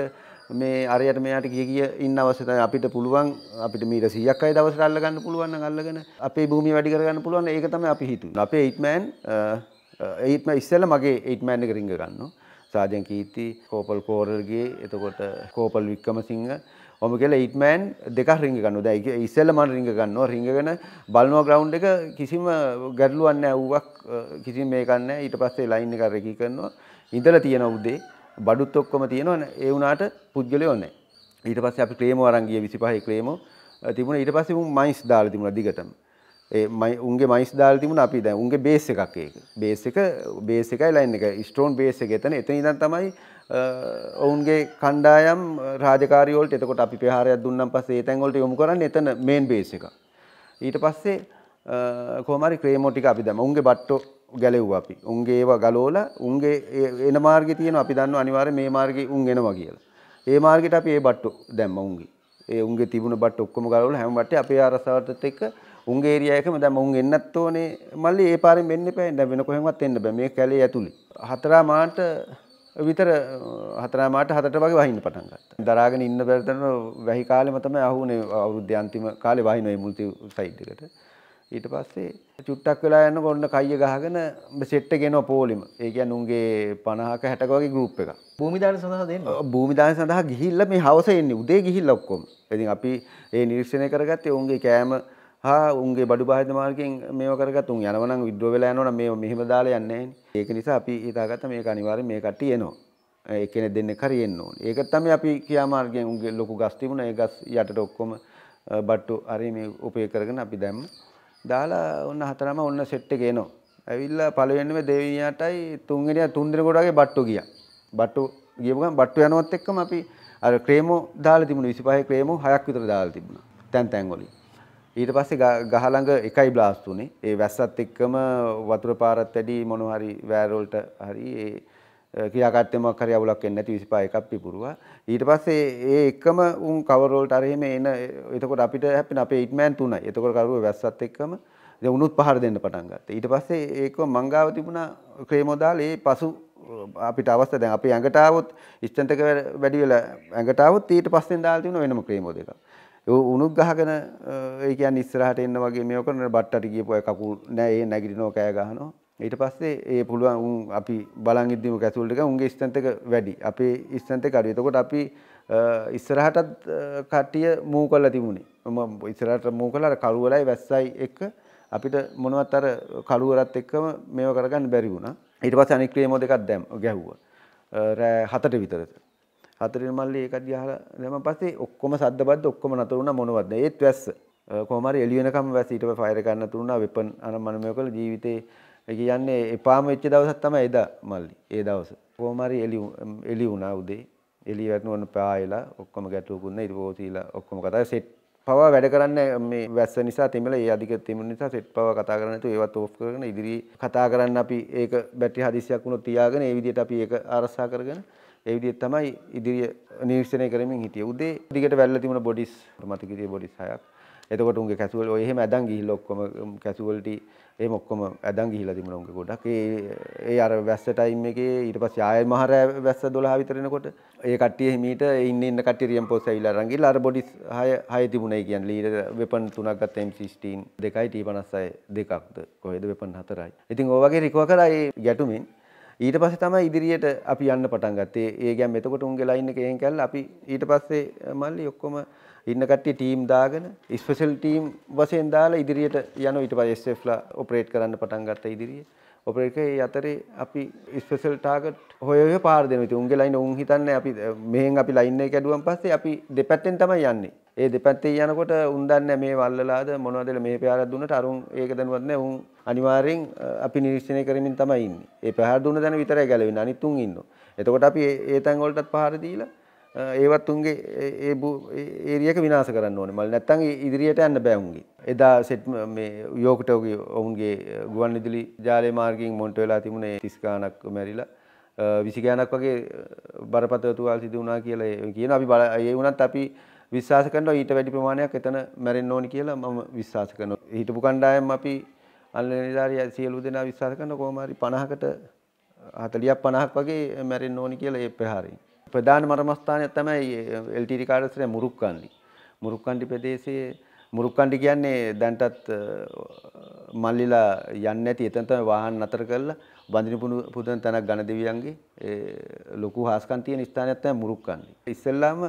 මේ අරයට මෙයාට කිය කිය ඉන්න අවශ්‍යතාවය අපිට පුළුවන් අපිට මීට 100ක් අය දවසට අල්ලගන්න පුළුවන් නම් අල්ලගෙන අපේ භූමිය වැඩි කරගන්න පුළුවන් ඒක තමයි අපි හිතුවේ. අපේ 8 man 8 man ඉස්සෙල්ලා මගේ 8 man එක රිංග ගන්නවා. සාජන් කීර්ති, කෝපල් කෝරල්ගේ, එතකොට කෝපල් වික්‍රමසිංහ ොම කියල ඉටමෑන් දෙක රිංග ගන්නු දැයි ඉස්සල්ල මන් රිංග ගන්නවා රිංගගෙන බලනවා ග්‍රවන්් එක කිසිම ගැටලුවන්න ඇව්වක් කිසි මේකන්න ඊට පස්සේ ලයින් එක රැකි කරනවා ඉඳල තියෙන උද්දේ බඩුත් ඔක්කොම තියෙනවන ඒ වුනාට පුද්ගලය ඕන්න ඊට පස්ස අපි ක්‍රේම අරංගිය විසි පහ ක්‍රේම තිබුණ ඊට පස්සේ මයිස් දාල තිබුණ දිගටම ඒමයි උන්ගේ මයිස් දාල් තිබුණ අපි දැ උන්ගේ බේස එකක් ඒක බේස එක බේස එකයි ලයින් එක ස්ටෝන් බේස එක එතන එතන ඉදන් තමයි ඔවුන්ගේ කණ්ඩායම් රාජකාරියෝල්ට එතකොට අපි ප්‍රහාරයක් දුන්නම් පස්සේ ඒ තැන්වලට යොමු කරන්නේ එතන මේන් බේස් එක. ඊට පස්සේ කොහොම හරි ක්‍රේමෝ ටික අපි දැම්ම. උන්ගේ බට්ටෝ ගැලෙව්වා අපි. උන්ගේ ඒවා ගලවලා උන්ගේ එන මාර්ගේ තියෙනවා අපි දන්නවා අනිවාර්යයෙන් මේ මාර්ගේ උන් එනවා කියලා. ඒ මාර්ගෙට අපි ඒ බට්ටු දැම්ම උන්ගේ. ඒ උන්ගේ තිබුණ බට්ට ඔක්කොම ගලවලා හැම බට්ටේ අපේ ආරසාවට එක්ක උන්ගේ ඒරියා එකම දැන් උන් එන්නත් ඕනේ මල්ලි ඒ පාරෙන් මෙන්න එපා දැන් වෙන කොහෙන්වත් එන්න බෑ මේ කැලේ ඇතුලේ. හතරා මාන්ට විතර හතරාමට හතට වගේ වහින්න පටන් ගත්තා. දරාගෙන ඉන්න බැරි තරම වැහි කාලෙම තමයි අහුනේ අවුරුද්ද අන්තිම කාලේ වහින ඒ මුල්ති සයිඩ් එකට. ඊට පස්සේ චුට්ටක් වෙලා යනකොට ඔන්න කයිය ගහගෙන සෙට් එක එනවා පොලිම. ඒ කියන්නේ උන්ගේ 50ක 60ක වගේ ගෲප් එකක්. භූමිදාන සඳහා දෙන්න. භූමිදාන සඳහා ගිහිල්ලා මේ හවස එන්නේ උදේ ගිහිල්ලා ඔක්කොම. ඉතින් අපි ඒ නිරීක්ෂණය කරගත්තේ උන්ගේ කෑම හා උන්ගේ බඩු පාහිත මාර්ගයෙන් මේව කරගත් උන් යනවනම් විඩ්‍රෝ වෙලා යනවනම් මේව මෙහෙම දාලා යන්නේ නැහැ ඒක නිසා අපි හිතාගත්ත මේක අනිවාර්යෙන් මේ කට්ටිය එනවා ඒ කෙනෙක් දෙන්නෙක් හරි එන්න ඕනේ ඒක තමයි අපි කියා මාර්ගයෙන් උන්ගේ ලොකු ගස් තිබුණා ඒ ගස් යටට ඔක්කොම බට්ටු හරි මේ උපයෝග කරගෙන අපි දැම්ම දාලා ඔන්න හතරම ඔන්න සෙට් එක එනවා ඇවිල්ලා පළවෙනිම දෙවියන්ටයි තුන්වෙනියා තුන් දෙනෙකුට වගේ බට්ටු ගියා. බට්ටු ගියපු ගමන් බට්ටු යනවත් එක්කම අපි අර ක්‍රේමෝ දාලා තිබුණා 25 ක්‍රේමෝ හයක් විතර දාලා තිබුණා. තැන් තැන් වලින්. ඊට පස්සේ ගහ ළඟ එකයි බ්ලාස්ට් උනේ. ඒ වැස්සත් එක්කම වතුර පාරත් වැඩි මොන හරි වෑර් වලට හරි ඒ ක්‍රියාකාරීත්වයක් හරි අවුලක් වෙන්නේ නැති 25 එකක් පිපුරුවා. ඊට පස්සේ ඒ එකම උන් කවර් වලට අරෙහිම එන එතකොට අපිට හැපෙන අපේ හිට්මෑන් තුනයි. එතකොට කරුව වැස්සත් එක්කම දැන් උනුත් පහර දෙන්න පටන් ගත්තා. ඊට පස්සේ ඒකව මංගාව තිබුණා ක්‍රේමෝදාල් ඒ පසු අපිට අවස්ථ දැන් අපි ඇඟට આવොත් ඉස්ටන්ට් එක වැඩි වෙලා ඇඟට આવොත් ඊට පස්සෙන් දාලා තිබුණ වෙනම ක්‍රීමෝ දෙකක්. උණුත් ගහගෙන ඒ කියන්නේ ඉස්සරහට එන්න වගේ මේව කරන බට්ටට ගියපු අය කකුල් නෑ ඒ නැගිටිනවා කෑ ගහනවා ඊට පස්සේ ඒ පුළුවන් උන් අපි බලන් ඉද්දිම කැසුල් එක උන්ගේ ස්ටන්ට් එක වැඩි අපේ ස්ටන්ට් එක අඩුයි එතකොට අපි ඉස්සරහටත් කට්ටිය මූ කරලා තිබුණේ මම ඉස්සරහට මූ කළා අර කරුවලයි වැස්සයි එක්ක අපිට මොනවත් අර කරුවරත් එක්කම මේව කරගන්න බැරි වුණා ඊට පස්සේ අනික් ක්‍රියමෝ දෙකක් දැම් ගැහුවා රෑ 7ට විතරද හතරින් මල්ලි ඒකත් ගහලා දැම්ම පස්සේ ඔක්කොම සද්ද බද්ද ඔක්කොම නතර වුණා මොනවත්ද ඒත් වැස්ස කොහොම හරි එළියනකම් වැස්ස ඊට පස්සේ ෆයර් ගන්න තුරුණා වෙපන් අනම්මනමය කළ ජීවිතේ කියන්නේ එපාම වෙච්ච දවසක් තමයි එදා මල්ලි ඒ දවස කොහොම හරි එළි එළි වුණා උදේ එළි වැටුණා පායලා ඔක්කොම ගැටුකුන්න ඊට පස්සේ ඔක්කොම කතා සෙට් පවා වැඩ කරන්න මේ වැස්ස නිසා තිමල ඒ අධික තිමුණ නිසා සෙට් පවා කතා කරන්න තු ඒවත් ඕෆ් කරගෙන ඉදිරි කතා කරන්න අපි ඒක බැටරි හදිසියක් වුණොත් තියාගෙන ඒ විදිහට අපි ඒක ආරක්ෂා කරගෙන ඒ විදිහට තමයි ඉදිරිය නිරීක්ෂණය කරමින් හිටියේ. උදේ දිගට වැල්ල තිබුණ බොඩිස් මතක හිටියේ බොඩිස් හයක්. එතකොට උන්ගේ කැසුවල් ඔය එහෙම ඇදන් ගිහිල්ලා ඔක්කොම කැසුවල්ටි එහෙම ඔක්කොම ඇදන් ගිහිල්ලා තිබුණා උන්ගේ ගොඩක්. ඒ ඒ අර වැස්ස ටයිම් එකේ ඊට පස්සේ ආයෙ මහරෑ වැස්ස 12 විතර එනකොට ඒ කට්ටිය හිමීට ඉන්න ඉන්න කට්ටිය රියම් පෝස් ඇවිල්ලා අරන් ගිහිල්ලා අර බොඩිස් 6 6 තිබුණයි කියන්නේ ලීඩර් වෙපන් තුනක් ගත්ත M16 දෙකයි T56 දෙකක්ද කොහෙද වෙපන් හතරයි. ඉතින් ඔය වගේ රිකවර් කරා ඒ ගැටුමින් ඊට පස්සේ තමයි ඉදිරියට අපි යන්න පටන් ගත්තේ. ඒ කියන්නේ එතකොට උන්ගේ ලයින් එකේ එහෙන් කැල්ල අපි ඊට පස්සේ මල්ලි ඔක්කොම ඉන්න කට්ටිය ටීම් දාගෙන ස්පෙෂල් ටීම් වශයෙන් දාලා ඉදිරියට යනවා ඊට පස්සේ SFලා ඔපරේට් කරන්න පටන් ගත්තා ඉදිරියේ. ඔපරේටර් ඒ අතරේ අපි ස්පෙෂල් ටාගට් හොය හොය පාර දෙනවා. ඉතින් උන්ගේ ලයින් උන් හිතන්නේ අපි මෙහෙන් අපි ලයින් එක ඇදුවන් පස්සේ අපි දෙපැත්තෙන් තමයි යන්නේ. ඒ දෙපැත්තේ යනකොට උන් දන්නේ මේ වල්ලලාද මොනවදද මේ ප්‍රහාරයක් දුන්නට අරුන් ඒක දැනුවත් නැහැ. උන් අනිවාර්යෙන් අපි නිරීක්ෂණය කරමින් තමයි ඉන්නේ. ඒ ප්‍රහාර දුන්න දැන විතරයි ගැලවෙන්නේ. අනිත් උන් ඉන්නවා. එතකොට අපි ඒ තැන් වලටත් පහර දීලා ඒවත් උන්ගේ ඒරියක විනාස කරන්න ඕනේ මල් නැත්තම් ඉදිරියට යන්න බෑ උන්ගේ එදා සෙට් මේ යෝකට ඔවුන්ගේ ගුවන් විදුලි ජාලය මාර්ගයෙන් මොන්ට වෙලා තිබුණේ 30 ගාණක් මැරිලා විසි ගෑනක් වගේ බරපතතුවල් සිදු වනා කියලා කියන අපි බල ඒ වුණත් අපි විශ්වාස කරනවා ඊට වැඩි ප්‍රමාණයක් එතන මැරෙන්න ඕනි කියලා මම විශ්වාස කරනවා. හිටපු කණ්ඩායම් අපි අල්ලනිදාරිය සියලු දෙනා විශ්වාස කරන කොහොම හරි 50කට 40ක් 50ක් වගේ මැරෙන්න ඕනි කියලා ඒ ප්‍රහාරයෙන්. ප්‍රධාන මර්මස්ථානය තමයි එල්ටීටි කාර්යස්ථානය මුරුක්කන්දි. මුරුක්කන්දි ප්‍රදේශයේ මුරුක්කන්ඩි කියන්නේ දැන්ටත් මල්ලිලා යන්න ඇති එතන තමයි වාහන නතර කරලා බඳිනි පුදන තැනක් ඝන දෙවියන්ගේ ලොකු හාස්කම් තියෙන ස්ථානයක් තමයි මුරුක්කන්ඩි. ඉස්සෙල්ලාම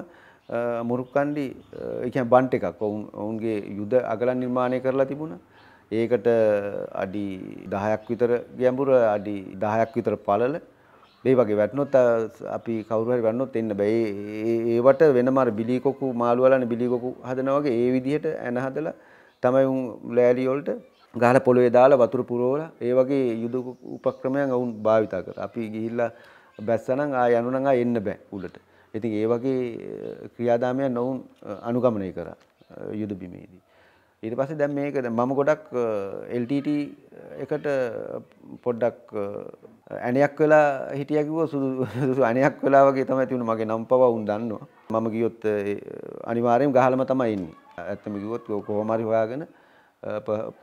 මුරුක්කන්ඩි ඒ කියන්නේ බන්ට් එකක් ඔවුන්ගේ යුද අගලන් නිර්මාණය කරලා තිබුණා. ඒකට අඩි 10ක් විතර ගැඹුර අඩි 10ක් විතර පළල මේ වගේ වැටුනොත් අපි කවුරු හරි ගන්නොත් එන්න බෑ. ඒවට වෙනම අර බිලී කොකු මාළු වලන බිලී කොකු හදනවා වගේ ඒ විදිහට ඇන හදලා තමයි උන් ලෑලි වලට ගහලා පොළවේ දාලා වතුර පුරවලා ඒ වගේ යුද උපක්‍රමයන් වුන් භාවිතා කරා. අපි ගිහිල්ලා බැස්සනම් ආ යනු නම් එන්න බෑ උලට. ඉතින් ඒ වගේ ක්‍රියාදාමයන් වුන් අනුගමනය කරා යුද බිමේදී. ඊට පස්සේ දැන් මේක මම ගොඩක් LTT එකට පොඩ්ඩක් ඇණයක් වෙලා හිටියා කිව්ව සුදු ඇණයක් වෙලා වගේ තමයි තිබුණේ මගේ නම් පවා උන් දන්නවා මම ගියොත් අනිවාර්යයෙන් ගහලම තමයි එන්නේ ඇත්තම කිව්වොත් කොහොම හරි හොයාගෙන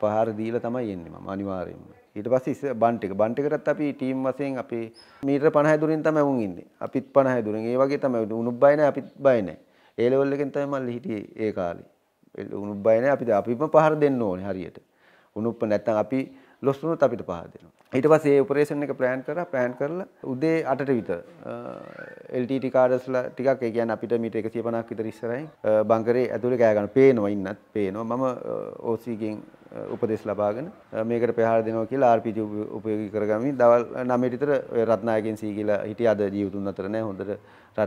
පහර දීලා තමයි එන්නේ මම අනිවාර්යයෙන්ම ඊට පස්සේ බන්ට් එක බන්ට් එකටත් අපි ටීම් වශයෙන් අපේ මීටර 50 දුරින් තමයි උන් ඉන්නේ අපිත් 50 දුරින් ඒ වගේ තමයි උනුත් බය නැහැ අපිත් බය නැහැ ඒ ලෙවල් එකෙන් තමයි මල්ලි හිටියේ ඒ කාලේ උණුප් බය නැහැ අපිට අපිම පහර දෙන්න ඕනේ හරියට. උණුප්ප නැත්තම් අපි ලොස් වුණොත් අපිට පහර දෙනවා. ඊට පස්සේ ඒ ඔපරේෂන් එක ප්ලෑන් කරා ප්ලෑන් කරලා උදේ 8ට විතර LTT කාඩස්ලා ටිකක් ඒ කියන්නේ අපිට මීටර් 150ක් විතර ඉස්සරහින් බංකරේ ඇතුලේ කෑ ගන්න පේනවා ඉන්නත් පේනවා. මම OC ගෙන් උපදෙස් ලබාගෙන මේකට පහර දෙනවා කියලා ආර්පීජ උපයෝගී කරගමින් දවල් 9ට විතර රත්නායකෙන් සී කියලා හිටිය අද ජීවිතුන් අතර නැහැ. හොඳට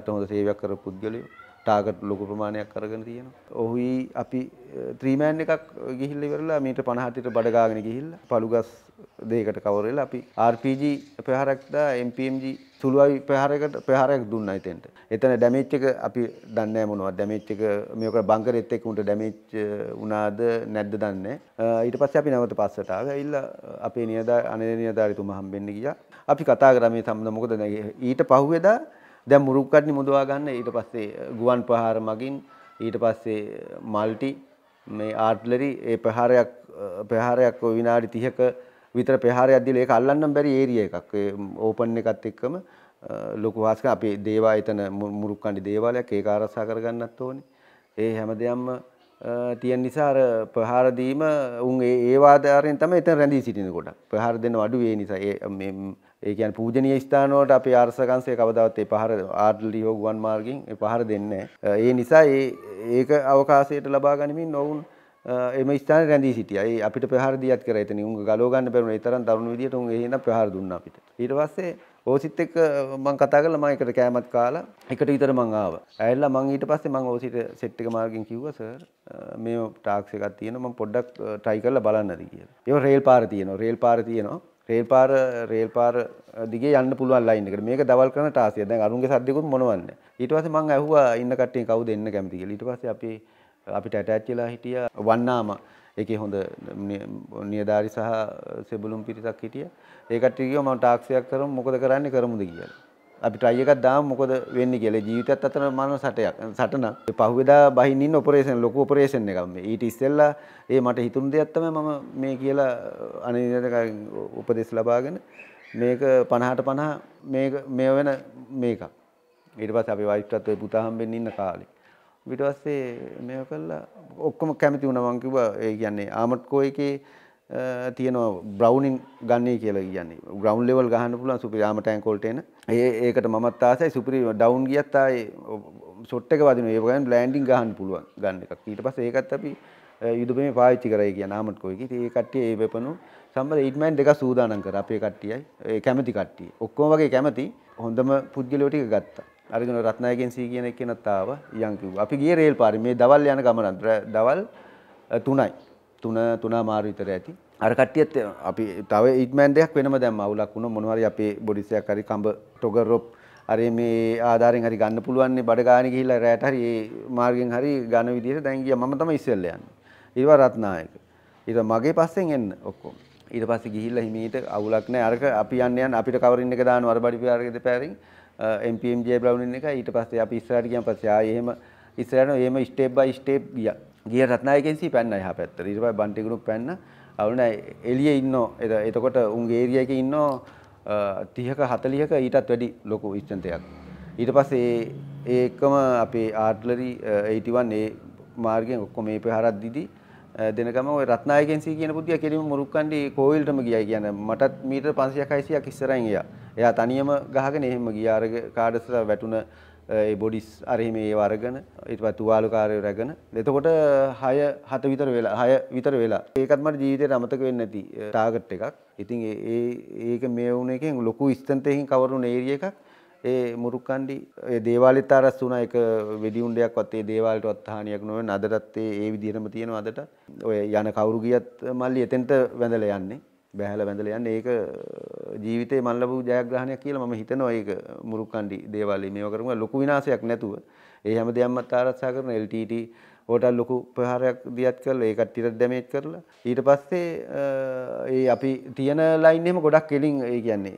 රට හොඳ සේවයක් කරපු පුද්ගලයෝ ටාගට් ලොකු ප්‍රමාණයක් කරගෙන තියෙනවා. ඔහුයි අපි ත්‍රීමෑන් එකක් ගිහිල්ල ඉවරලා මීට 50ට බඩගාගෙන ගිහිල්ලා පළුගස් දෙයකට කවර වෙලා අපි RPG ප්‍රහාරයක් දා MPMG සුළුයි ප්‍රහාරයකට ප්‍රහාරයක් දුන්නා එතෙන්ට. එතන ඩැමේජ් එක අපි දන්නේ නැහැ මොනවද ඩැමේජ් එක මේක බංකරෙත් එක්ක උන්ට ඩැමේජ් වුණාද නැද්ද දන්නේ නැහැ. ඊට පස්සේ අපි නැවත පස්සට ආවා. ඇවිල්ලා අපේ නියදා අනේ නියදාරිතුමා හම්බෙන්න ගියා. අපි කතා කරා මේ සම්බන්ධ මොකද ඊට පහුවෙදා දැන් මුරුක්කඩනි මුදවා ගන්න ඊට පස්සේ ගුවන් ප්‍රහාර මගින් ඊට පස්සේ මල්ටි මේ ආර්ට්ලරි ඒ ප්‍රහාරයක් ප්‍රහාරයක් විනාඩි 30ක විතර ප්‍රහාරයක් දීලා ඒක අල්ලන්නම් බැරි ඒරියා එකක් ඒ ඕපන් එකත් එක්කම ලොකු වාසික අපේ දේවා එතන මුරුක්කණ්ඩි දේවාලයක් ඒක ආරක්ෂා කරගන්නත් ඕනේ ඒ හැම දෙයක්ම තියෙන නිසා අර ප්‍රහාර දීම උන් ඒ ඒ වාදාරයෙන් තමයි එතන රැඳී සිටින කොට ප්‍රහාර දෙන අඩු ඒ නිසා ඒ ඒ කියන්නේ පූජනීය ස්ථාන වලට අපේ ආර්ශකංශය කවදාවත් ඒ පහර ආඩ්ලි හෝ ගුවන් මාර්ගයෙන් ඒ පහර දෙන්නේ නැහැ. ඒ නිසා ඒ ඒක අවකාශයට ලබා ගනිමින් ඔවුන් එම ස්ථානයේ රැඳී සිටියා. ඒ අපිට ප්‍රහාර දියත් කරා එතන උංග ගලව ගන්න බැරුණා. ඒ තරම් දරුණු විදියට උන් එහෙනම් ප්‍රහාර දුන්නා අපිට. ඊට පස්සේ ඕසිත් එක්ක මම කතා කරලා මම එකට කෑමක් කාලා එකට විතර මං ආවා. ඇවිල්ලා මං ඊට පස්සේ මං ඕසිට සෙට් එක මාර්ගෙන් කිව්වා සර් මේ ටාක්ස් එකක් තියෙනවා මම පොඩ්ඩක් try කරලා බලන්නද කියලා. ඒක රේල් පාර තියෙනවා. රේල් පාර තියෙනවා. රේල් පාර රේල් පාර දිගේ යන්න පුළුවන් ලයින් එකට. මේක දවල් කරන ටාස්ක් එක. දැන් අරුන්ගේ සද්දෙකුත් මොනවන්නේ. ඊට පස්සේ මම ඇහුවා ඉන්න කට්ටිය කවුද එන්න කැමති කියලා. ඊට පස්සේ අපි අපිට ඇටච් වෙලා හිටියා වන්නාම. ඒකේ හොඳ නියදාරි සහ සෙබළුම් පිරිසක් හිටියා. ඒ කට්ටිය කිව්වා මම ටාක්සියක් කරමු මොකද කරන්නේ කරමුද කියලා. අපි ට්‍රයි එකක් දාමු මොකද වෙන්නේ කියලා. ජීවිතයත් අතර මන සටයක් සටනක්. පහුවෙදා බහින්න ඉන්න ඔපරේෂන් ලොකු ඔපරේෂන් එකක් මේ. ඊට ඉස්සෙල්ලා ඒ මට හිතුණු දෙයක් තමයි මම මේ කියලා අනිදකන් උපදෙස් ලබාගෙන මේක 50ට 50 මේක මේ වෙන මේකක්. ඊට පස්සේ අපි වයිෆ්ටත් ওই පුතා හම්බෙන්න ඉන්න කාලේ. ඊට පස්සේ මේක කළා ඔක්කොම කැමති වුණා මං කිව්වා ඒ කියන්නේ ආමට් කෝ එකේ තියෙනවා බ්‍රව්නින් ගන්නේ කියලා කියන්නේ. ග්‍රවුන්ඩ් ලෙවල් ගහන්න පුළුවන් සුපිරි ආමටෑන් කෝල්ට එන. ඒ ඒකට මමත් ආසයි සුපිරි ඩවුන් ගියත් ආයේ ෂොට් එක වදිනවා. ඒක ගන්න ලෑන්ඩින් ගහන්න පුළුවන් ගන්න එකක්. ඊට පස්සේ ඒකත් අපි යුදබමේ පාවිච්චි කරයි කියන ආමට් කෝයි. ඉතින් ඒ කට්ටිය ඒ වෙපණු සම්බන්ධ 8 මෑන් දෙක සූදානම් කරා අපේ කට්ටියයි. ඒ කැමැති කට්ටිය. ඔක්කොම වගේ කැමැති හොඳම පුද්ගලයෝ ටික ගත්තා. අරගෙන රත්නායකෙන් සී කියන එක්කෙනත් ආවා. යන් කිව්වා. අපි ගියේ රේල් පාරේ. මේ දවල් යන ගමන දවල් 3යි. තුන තුනා මාරු විතර ඇති. අර කට්ටියත් අපි තව ඉක්මන් දෙයක් වෙනම දැම්ම අවුලක් වුණා මොනවාරි අපේ බොඩිස් එකක් හරි කඹ ටොගරොප් හරි මේ ආධාරයෙන් හරි ගන්න පුළුවන් බඩ ගානේ ගිහිල්ලා රැට හරි ඒ මාර්ගෙන් හරි ගන්න විදිහට දැන් ගියා මම තමයි ඉස්සෙල්ල යන්නේ. ඊට රත්නායක. ඊට මගේ පස්සෙන් එන්න ඔක්කොම. ඊට පස්සේ ගිහිල්ලා හිමීට අවුලක් නැහැ. අරක අපි යන්න යන අපිට කවරින් එක දානවා අර බඩි පියාරගේ දෙපැරින් MPMJ බ්‍රවුන් එක ඊට පස්සේ අපි ඉස්සරහට ගියන් පස්සේ ආයෙ එහෙම ඉස්සරහට එහෙම ස්ටෙප් බයි ස්ටෙප් ගියා. ගිය රත්නායකෙන් සී පැන්න එහා පැත්තට. ඊට පස්සේ බන්ටිගුරු පැන්න. අවුන එළියේ ඉන්නෝ. එතකොට උන්ගේ ඒරියා එකේ ඉන්නෝ 30ක 40ක ඊටත් වැඩි ලොකු ඉස්තන්තයක්. ඊට පස්සේ ඒ එකම අපේ ආර්ට්ලරි 81 ඒ මාර්ගයෙන් ඔක්කොම මේ ප්‍රහාරත් දීදී දෙනකම ඔය රත්නායකෙන්සී කියන පුතිය කෙලිම මුරුක්කණ්ඩි කෝවිල්ටම ගියා කියන්නේ මටත් මීටර 500ක් 600ක් ඉස්සරහින් ගියා. එයා තනියම ගහගෙන එහෙම ගියා අර කාඩසලා වැටුණ ඒ බොඩිස් අරහිම ඒ වර්ගන ඊට පස්සේ තුවාලකාරයෝ රැගෙන එතකොට 6 7 විතර වෙලා 6 විතර වෙලා ඒකත් මට ජීවිතේට අමතක වෙන්නේ නැති ටාගට් එකක්. ඉතින් ඒ ඒක මේ වුණ එකෙන් ලොකු ස්තන්තයකින් කවර් වුණ ඒරිය එකක්. ඒ මුරුක්කණ්ඩි ඒ දේවාලෙත් ආරස් වුණා ඒක වෙඩි උණ්ඩයක්වත් ඒ දේවාලෙටවත් හානියක් නොවන අදටත් ඒ ඒ විදිහටම තියෙනවා අදට. ඔය යන කවුරු ගියත් මල්ලි එතෙන්ට වැඳලා යන්නේ. බැහැල බැඳල යන්න ඒක ජීවිතේ මල් ලැබූ ජයග්‍රහණයක් කියලා මම හිතනවා ඒක මුරුක්කණ්ඩි දේවාලේ මේව කරමු ලොකු විනාශයක් නැතුව ඒ හැම දෙයක්ම ආරක්ෂා කරන LTT හෝටල් ලොකු ප්‍රහාරයක් දියත් කරලා ඒකට ටිරක් ඩැමේජ් කරලා ඊට පස්සේ ඒ අපි තියෙන ලයින් එහෙම ගොඩක් කෙලින් ඒ කියන්නේ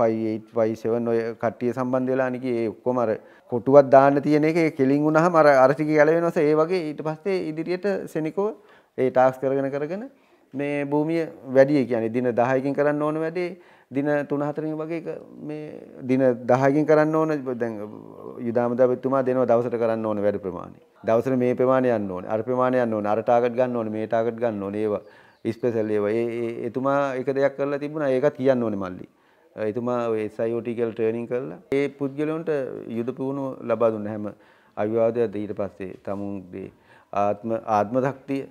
5857 ඔය කට්ටිය සම්බන්ධ වෙලා අනිකේ ඒ ඔක්කොම අර කොටුවක් දාන්න තියෙන එක ඒ කෙලින් වුණාම අර අර ටික ගැලවෙනවස ඒ වගේ ඊට පස්සේ ඉදිරියට සෙනිකෝ ඒ ටාස්ක් කරගෙන කරගෙන මේ භූමිය වැඩි කියන්නේ දින 10කින් කරන්න ඕන වැඩේ දින 3-4කින් වගේ මේ දින 10කින් කරන්න ඕන දැන් යුදාමදාපතිතුමා දෙනවා දවසට කරන්න ඕන වැඩ ප්‍රමාණය. දවසට මේ ප්‍රමාණය යන්න ඕනේ. අර ප්‍රමාණය යන්න ඕනේ. අර ටාගට් ගන්න ඕනේ. මේ ටාගට් ගන්න ඕනේ. ඒවා ස්පෙෂල් ඒවා. ඒ එතුමා එක දෙයක් කරලා තිබුණා. ඒකත් කියන්න ඕනේ මල්ලි. එතුමා ඔය SIOT කියලා ට්‍රේනින් කරලා ඒ පුද්ගලයන්ට යුද පුහුණුව ලබා දුන්න හැම අවිවාදයක් ඊට පස්සේ තමුන්ගේ ආත්ම ආත්ම ශක්තිය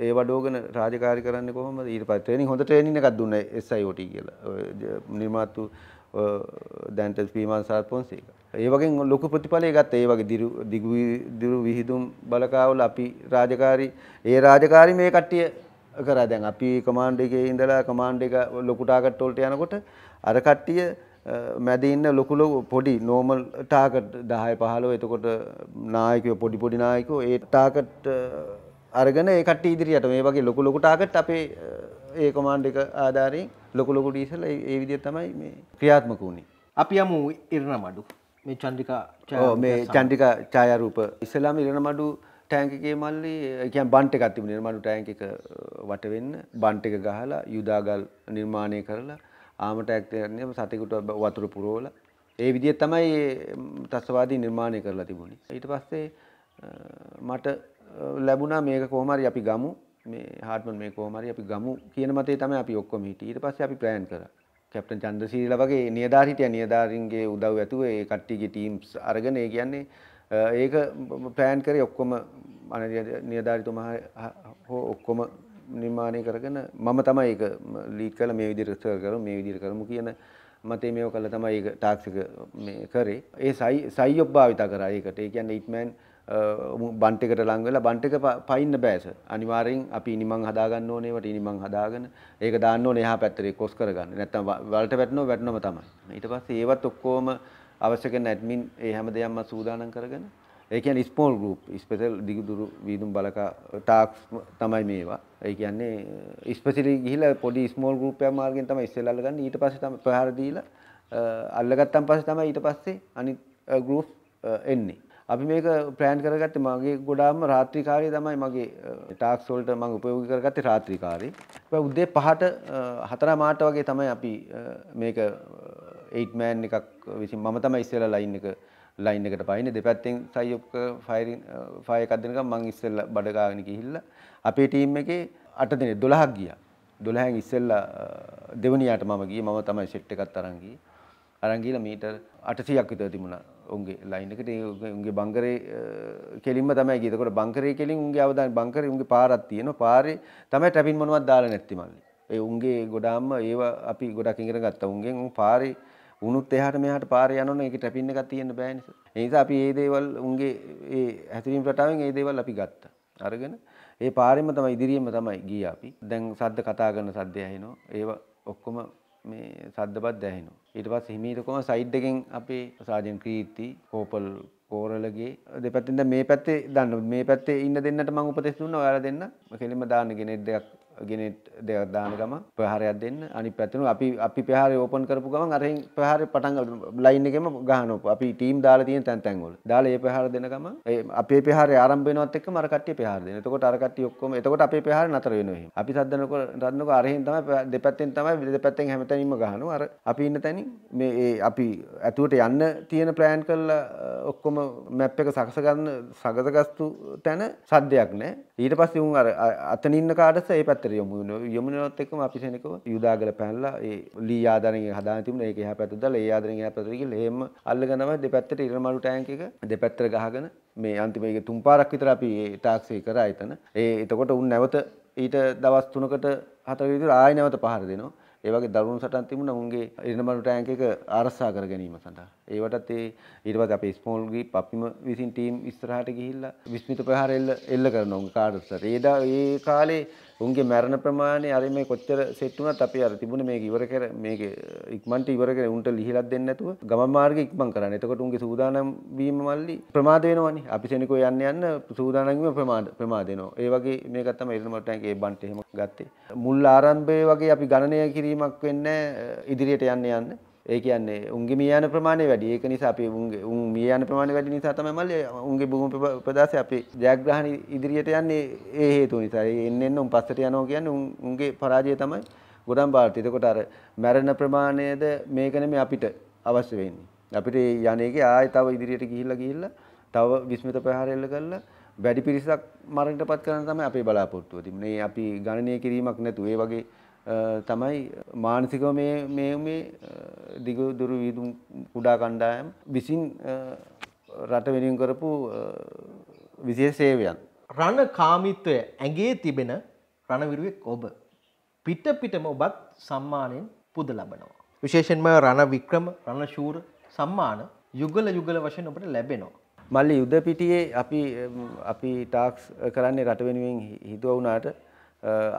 ඒ වඩෝගෙන රාජකාරි කරන්නේ කොහොමද ඊට පස්සේ ට්‍රේනින් හොඳ ට්‍රේනින් එකක් දුන්නා SIOT කියලා නිර්මාතු දැන්ටල් පීමන් සාත් පොන්සේක. ඒ වගේ ලොකු ප්‍රතිඵලයක් ගත්තා. ඒ වගේ දිරු දිගු දිරු විහිදුම් බලකාවල අපි රාජකාරි ඒ රාජකාරි මේ කට්ටිය කරා දැන් අපි කමාන්ඩ් එකේ ඉඳලා කමාන්ඩ් එක ලොකු ටාගට් වලට යනකොට අර කට්ටිය මැද ඉන්න ලොකු ලොකු පොඩි නෝමල් ටාගට් 10 15 එතකොට නායකයෝ පොඩි පොඩි නායකයෝ ඒ ටාගට් අරගෙන ඒ කට්ටිය ඉදිරියට මේ වගේ ලොකු ලොකු ටාගට් අපේ ඒ කොමන්ඩ් එක ආධාරයෙන් ලොකු ලොකු ඩීසල් ඒ විදිහට තමයි මේ ක්‍රියාත්මක වුණේ. අපි යමු ඉරණ මඩු. මේ චන්ද්‍රිකා මේ චන්ද්‍රිකා ඡායාරූප ඉස්සලාම ඉරණ මඩු ටෑන්ක් එකේ මල්ලි කියන්නේ බන්ට් එකක් තිබුණේ ඉරණ මඩු ටෑන්ක් එක වට වෙන්න බන්ට් එක ගහලා යුදාගල් නිර්මාණය කරලා ආමටයක් තියන්නේ සතෙකුට වතුර පුරවලා ඒ විදිහට තමයි තස්වාදී නිර්මාණය කරලා තිබුණේ ඊට පස්සේ මට ලැබුණා මේක කොහමරි අපි ගමු මේ හාටමන් මේ කොහමරි අපි ගමු කියන මතේ තමයි අපි ඔක්කොම හිටියේ ඊට පස්සේ අපි ප්ලෑන් කරා කැප්ටන් චන්ද්‍රසීල වගේ නියධාරිතය නියධාරින්ගේ උදව් ඇතුව ඒ කට්ටියගේ ටීම්ස් අරගෙන ඒ කියන්නේ ඒක ප්ලෑන් කරේ ඔක්කොම නියධාරිතුමා හෝ ඔක්කොම නිර්මාණය කරගෙන මම තමයි ඒක ලීඩ් කළ මේ විදිහට රිසර්ච් කරමු මේ විදිහට කරමු කියන මතේ මේව කළා තමයි ඒක ටාක්ස් එක මේ කරේ ඒ සයි සයිඔබ් භාවිත කරා ඒකට ඒ කියන්නේ ඉට්මෑන් බන්ටිකට ලං වෙලා බන්ටික පයින්න බෑස. අනිවාර්යෙන් අපි ඉනිමන් හදාගන්න ඕනේ වට ඉනිමන් හදාගෙන ඒක දාන්න ඕනේ එහා පැත්තට ක්‍රොස් කරගන්න. නැත්තම් වලට වැටෙනවා වැටෙනම තමයි. ඊට පස්සේ ඒවත් ඔක්කොම අවශ්‍ය කරන ඇඩ්මින් ඒ හැම දෙයක්ම සූදානම් කරගෙන ඒ කියන්නේ ස්මෝල් ගෲප් ස්පෙෂල් දිගුදුරු වීදුම් බලකා ටාක්ස් තමයි මේවා. ඒ කියන්නේ ස්පෙෂලි ගිහිලා පොඩි ස්මෝල් ගෲප් එකක් මාර්ගෙන් තමයි ඉස්සෙල්ලා අල්ලගන්නේ. ඊට පස්සේ තමයි ප්‍රහාර දීලා අල්ලගත්තන් පස්සේ තමයි ඊට පස්සේ අනිත් ගෲප් එන්නේ. අපි මේක ප්‍රෑන්් කරගත්ත මගේ ගොඩාම රාත්‍රිකාරය තමයි මගේ ටාක්ස්වොල්ට මං උපයෝගි කරගත්තේ රාත්‍රිකාරය උද්දේ පහට හතර මාට වගේ තමයි අපි මේක ඒටමෑන් එකක් විසි මම තම ඉස්සෙල ලයින් එක ලයින් එකට පයින දෙපැත්තෙන් සයෝප්ක ෆයිරි ෆයකක්දනක මං ඉස්සෙල්ල බඩගාගෙන කිහිල්ල අපේ ටීම් එකේ අට දෙනෙ දොළහක් ගිය දොළහැන් ඉස්සෙල්ල දෙවනියට මම ගිය මම තමයි සෙට් එකත් අරංගී අරංගීල මීටර් අටසියක් විතර තිබුණා උන්ගේ ලයින් එකට උන්ගේ බංකරේ කෙලින්ම තමයි ගියේ. ඒකට බංකරේ කෙලින් උන්ගේ අවදාන බංකරේ උන්ගේ පාරක් තියෙනවා. පාරේ තමයි ටැපින් මොනවත් දාලා නැති මල්ලි. ඒ උන්ගේ ගොඩාම ඒව අපි ගොඩක් ඉගෙන ගත්තා. උන්ගෙන් උන් පාරේ උනුත් එහට මෙහට පාර යනන එක ටැපින්න එකක් තියෙන බෑනිස නිසා අපි ඒ දේවල් උන්ගේ ඒ ඇතිරීම් රටාවෙන් ඒ දේවල් අපි ගත්ත අරගෙන ඒ පාරෙම තමයි ඉදිරියෙන්ම තමයි ගිය අපි දැන් සද්ද කතා කරන සද්දය ඇහෙනවා ඒව ඔක්කොම මේ සද්දපත් දැහෙනවා. ඊට පස්සේ හිමීරකම සයිඩ් එකෙන් අපේ සාජන් කීර්ති කෝපල් කෝරලගේ දෙපැත්තෙන් දැන් මේ පැත්තේ දන්න මේ පැත්තේ ඉන්න දෙන්නට මම උපදෙස් දුන්නා ඔයාලා දෙන්න කෙලින්ම දාන්න කෙනෙක් දෙයක් ගෙනෙට් දෙයක් දාන ගමන් ප්‍රහාරයක් දෙන්න අනිත් පැත්තෙන් අපි අපි ප්‍රහාරය ඕපන් කරපු ගමන් අරෙන් ප්‍රහාරේ පටන් ලයින් එකෙම ගහනවා අපි ටීම් දාලා තියෙන තැන් තැන් වල දාලා ඒ ප්‍රහාර දෙන ගමන් අපේ ප්‍රහාරය ආරම්භ වෙනවත් එක්කම අර කට්ටිය ප්‍රහාර දෙන. එතකොට අර කට්ටිය ඔක්කොම එතකොට අපේ ප්‍රහාරය නතර වෙනවා එහෙම. අපි සද්දනකො රද්දනකො අරෙන් තමයි දෙපැත්තෙන් තමයි දෙපැත්තෙන් හැමතැනින්ම ගහනවා අර අපි ඉන්න තැනින් මේ ඒ අපි ඇතුවට යන්න තියෙන ප්ලෑන් කරලා ඔක්කොම මැප් එක සකස ගන්න සගතගස්තු තැන සද්දයක් නෑ ඊට පස්සේ උන් අර අතන ඉන්න කාටස ඒ පැත්තට පැත්තට යොමු වෙනවා. යොමුනොත් එක්කම අපි සෙනකව යුදාගල පැනලා ඒ ලී ආධාරයෙන් හදාගෙන තිබුණා. ඒක එහා පැත්තට දාලා ඒ ආධාරයෙන් එහා පැත්තට ගිහලා එහෙම අල්ලගෙන තමයි දෙපැත්තට ඉරමලු ටැංක් එක දෙපැත්තට ගහගෙන මේ අන්තිම ඒක තුන් පාරක් විතර අපි ඒ ටාක්සි කරා එතන. ඒ එතකොට උන් නැවත ඊට දවස් 3කට 4 විතර ආයෙ නැවත පහර දෙනවා. ඒ වගේ දරුණු සටන් තිබුණා උන්ගේ ඉරණමඩු ටැංක් එක ආරක්ෂා කර ගැනීම සඳහා. ඒවටත් ඒ ඊට පස්සේ අපේ ස්මෝල් ග්‍රිප් අපිම විසින් ටීම් ඉස්සරහට ගිහිල්ලා විස්මිත ප්‍රහාර එල්ල එල්ල කරනවා උන්ගේ කාඩර්ස්ලට. ඒ ඒ කාලේ උන්ගේ මැරණ ප්‍රමාණය අර මේ කොච්චර සෙට් වුණත් අපි අර තිබුණේ මේක ඉවර කර මේක ඉක්මනට ඉවර කර උන්ට ලිහිලක් දෙන්න නැතුව ගමන් මාර්ගෙ ඉක්මන් කරන්න. එතකොට උන්ගේ සූදානම් වීම මල්ලි ප්‍රමාද වෙනවනේ. අපි සෙනකෝ යන්න යන්න සූදානම් වීම ප්‍රමාද ප්‍රමාද වෙනවා. ඒ වගේ මේක තමයි එරණමට ටැංක ඒ බන්ට් එහෙම ගත්තේ. මුල් ආරම්භයේ වගේ අපි ගණනය කිරීමක් වෙන්නේ ඉදිරියට යන්න යන්න. ඒ කියන්නේ උන්ගේ මිය යන ප්‍රමාණය වැඩි. ඒක නිසා අපි උන්ගේ උන් මිය යන ප්‍රමාණය වැඩි නිසා තමයි මල්ලි උන්ගේ භූමි ප්‍රදාසය අපි ජයග්‍රහණ ඉදිරියට යන්නේ ඒ හේතුව නිසා. එන්න එන්න උන් පස්සට යනවා කියන්නේ උන්ගේ පරාජය තමයි ගොඩම් බාල්ට. එතකොට අර මැරෙන ප්‍රමාණයද මේක නෙමෙයි අපිට අවශ්‍ය වෙන්නේ. අපිට යන්නේගේ ආයෙ තව ඉදිරියට ගිහිල්ලා ගිහිල්ලා තව විස්මිත ප්‍රහාර එල්ල කරලා වැඩි පිරිසක් මරණයටපත් කරන්න තමයි අපේ බලාපොරොත්තුව තිබුණේ. අපි ගණනය කිරීමක් නැතුව ඒ වගේ තමයි මානසිකව මේ මේ මේ දිග දුරු වීදුම් කුඩා කණ්ඩායම් විසින් රට වෙනුවෙන් කරපු විශේෂ සේවයන්. රණකාමීත්වය ඇගේ තිබෙන රණවිරුවෙක් ඔබ පිට පිටම ඔබත් සම්මානයෙන් පුද ලබනවා. විශේෂෙන්ම රණ වික්‍රම රණශූර සම්මාන යුගල යුගල වශයෙන් ඔබට ලැබෙනවා. මල්ලි යුද පිටියේ අපි අපි ටාක්ස් කරන්නේ රට වෙනුවෙන් හිතුව වුණාට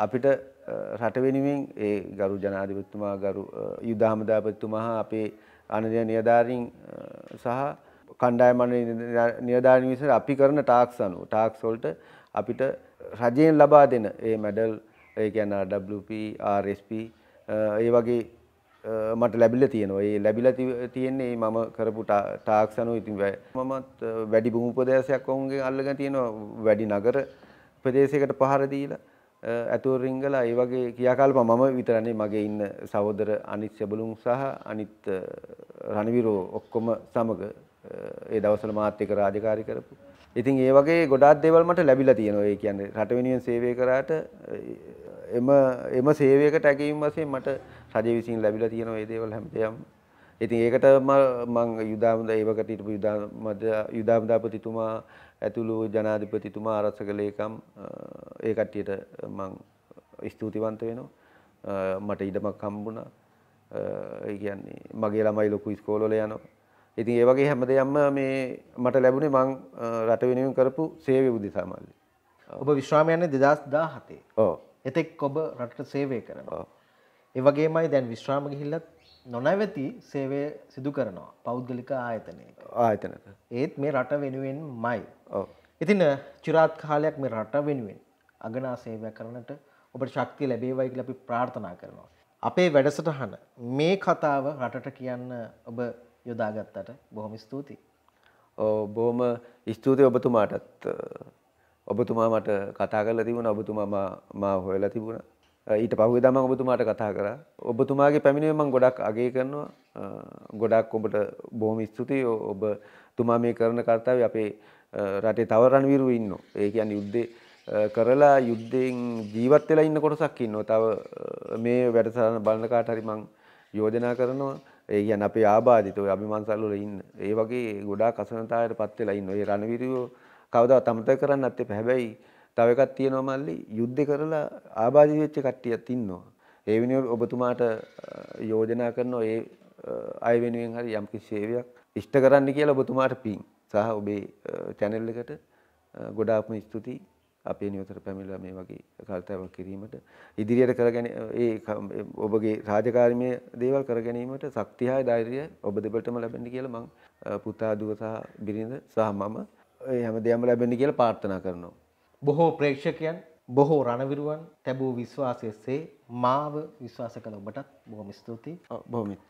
අපිට රට වෙනුවෙන් ඒ ගරු ජනාධිපතිතුමා ගරු යුද හමුදාපතිතුමා හා අපේ අනදය නියධාරීන් සහ කණ්ඩායමන නියධාරීන් විසින් අපි කරන ටාක්ස් අනුව ටාක්ස් වලට අපිට රජයෙන් ලබා දෙන ඒ මැඩල් ඒ කියන්නේ RWP RSP ඒ වගේ මට ලැබිලා තියෙනවා. ඒ ලැබිලා තියෙන්නේ මම කරපු ටාක්ස් අනුව ඉතින් මමත් වැඩි භූමි ප්‍රදේශයක් වුන්ගෙන් අල්ලගෙන තියෙනවා වැඩි නගර ප්‍රදේශයකට පහර දීලා ඇතුවරිංගල ඒ වගේ කියාකාලප මම විතරන්නේ මගේ ඉන්න සහෝදර අනිත් සැබලුම් සහ අනිත් රණවිරෝ ඔක්කොම සමග ඒ දවසල මාත් එක්ක රාජකාරී කරපු. ඉතින් ඒ වගේ ගොඩාක් දේවල් මට ලැබිලා තියෙනවා. ඒ කියන්නේ රට වෙනුවෙන් සේවය කරාට එම එම සේවයකට ඇගීම් වශයෙන් මට රජය විසින් ලැබිලා තියෙනවා මේ දේවල් හැමදේම. ඉතින් ඒකට මම යුදාමුදා ඒවකට හිටපු යුදා යුදාමුදාපතිතුමා ඇතුළු ජනාධිපතිතුමා ආරක්ෂක ලේකම් ඒ කට්ටියට මං ස්තුතිවන්ත වෙනවා මට ඉඩමක් හම්බුණා ඒ කියන්නේ මගේ ළමයි ලොකු ඉස්කෝලවල යනවා ඉතින් ඒ වගේ හැමදේම මේ මට ලැබුණේ මං රට වෙනුවෙන් කරපු සේවය උදෙසා මල්ලි ඔබ විශ්‍රාම යන්නේ 2017 ඔව් එතෙක් ඔබ රටට සේවය කරනවා ඒ වගේමයි දැන් විශ්‍රාම ගිහිල්ලත් නොනැවති සේවය සිදු කරනවා පෞද්ගලික ආයතනය ආයතන ඒත් මේ රට වෙනුවෙන් මයි ඉතින් චුරාත් කාලයක් මේ රට වෙනුවෙන් අගනා සේවය කරනට ඔබට ශක්තිය ලැබේවයි කියලා අපි ප්‍රාර්ථනා කරනවා අපේ වැඩසටහන මේ කතාව රටට කියන්න ඔබ යොදාගත්තට බොහොම ස්තුතියි බොහොම ස්තුතියි ඔබතුමාටත් ඔබතුමා මට කතා කරලා තිබුණා ඔබතුමා මා හොයලා තිබුණා ඊට පහුව දම ඔබතුමාට කතා කර ඔබතුමාගේ පැමිණීමම ගොඩක් අගේ කරනවා ගොඩක් ඔබට බොහොම ස්තුතියි ඔබ තුමා මේ කරන කර්තාව අපේ රටේ තවරණ විරු ඉන්න ඒ කියන්න යුද්ධ කරලා යුද්ධයෙන් ජීවත් වෙලා ඉන්න කොටසක් ඉන්නවා තව මේ වැඩසරන බලන කාට හරි මං යෝජනා කරනවා ඒ කියන්න අපේ ආබාධිත ඔය අභිමන්සල් වල ඉන්න ඒ වගේ ගොඩාක් අසනතාවයට පත් වෙලා ඉන්න ඔය රණවිරයෝ කවදාවත් අමතක කරන්න නැත්තේ හැබැයි තව එකක් තියෙනවා මල්ලි යුද්ධ කරලා ආබාධිත වෙච්ච කට්ටියත් ඉන්නවා. ඒ වෙනුවෙන් ඔබතුමාට යෝජනා කරන ඒ අය වෙනුවෙන් හරි යම් කිසි සේවයක් ඉෂ්ට කරන්න කියලා ඔබතුමාට පින් සහ ඔබේ channel එකට ගොඩාක්ම ස්තුතියි. අපේ නියතර පැමිණලා මේ වගේ කල්තාවක් කිරීමට ඉදිරියට කරගෙන ඒ ඔබගේ රාජකාරීමේ දේවල් කර ගැනීමට ශක්තියයි ධෛර්යය ඔබ දෙපළටම ලැබෙන්න කියලා මං පුතා දුව සහ බිරිඳ සහ මම ඒ හැම දෙයක්ම ලැබෙන්න කියලා ප්‍රාර්ථනා කරනවා බොහෝ ප්‍රේක්ෂකයන් බොහෝ රණවිරුවන් තැබූ විශ්වාසයස්සේ මාව විශ්වාස කළ ඔබටත් බොහොම ස්තුතියි බොහොමිත්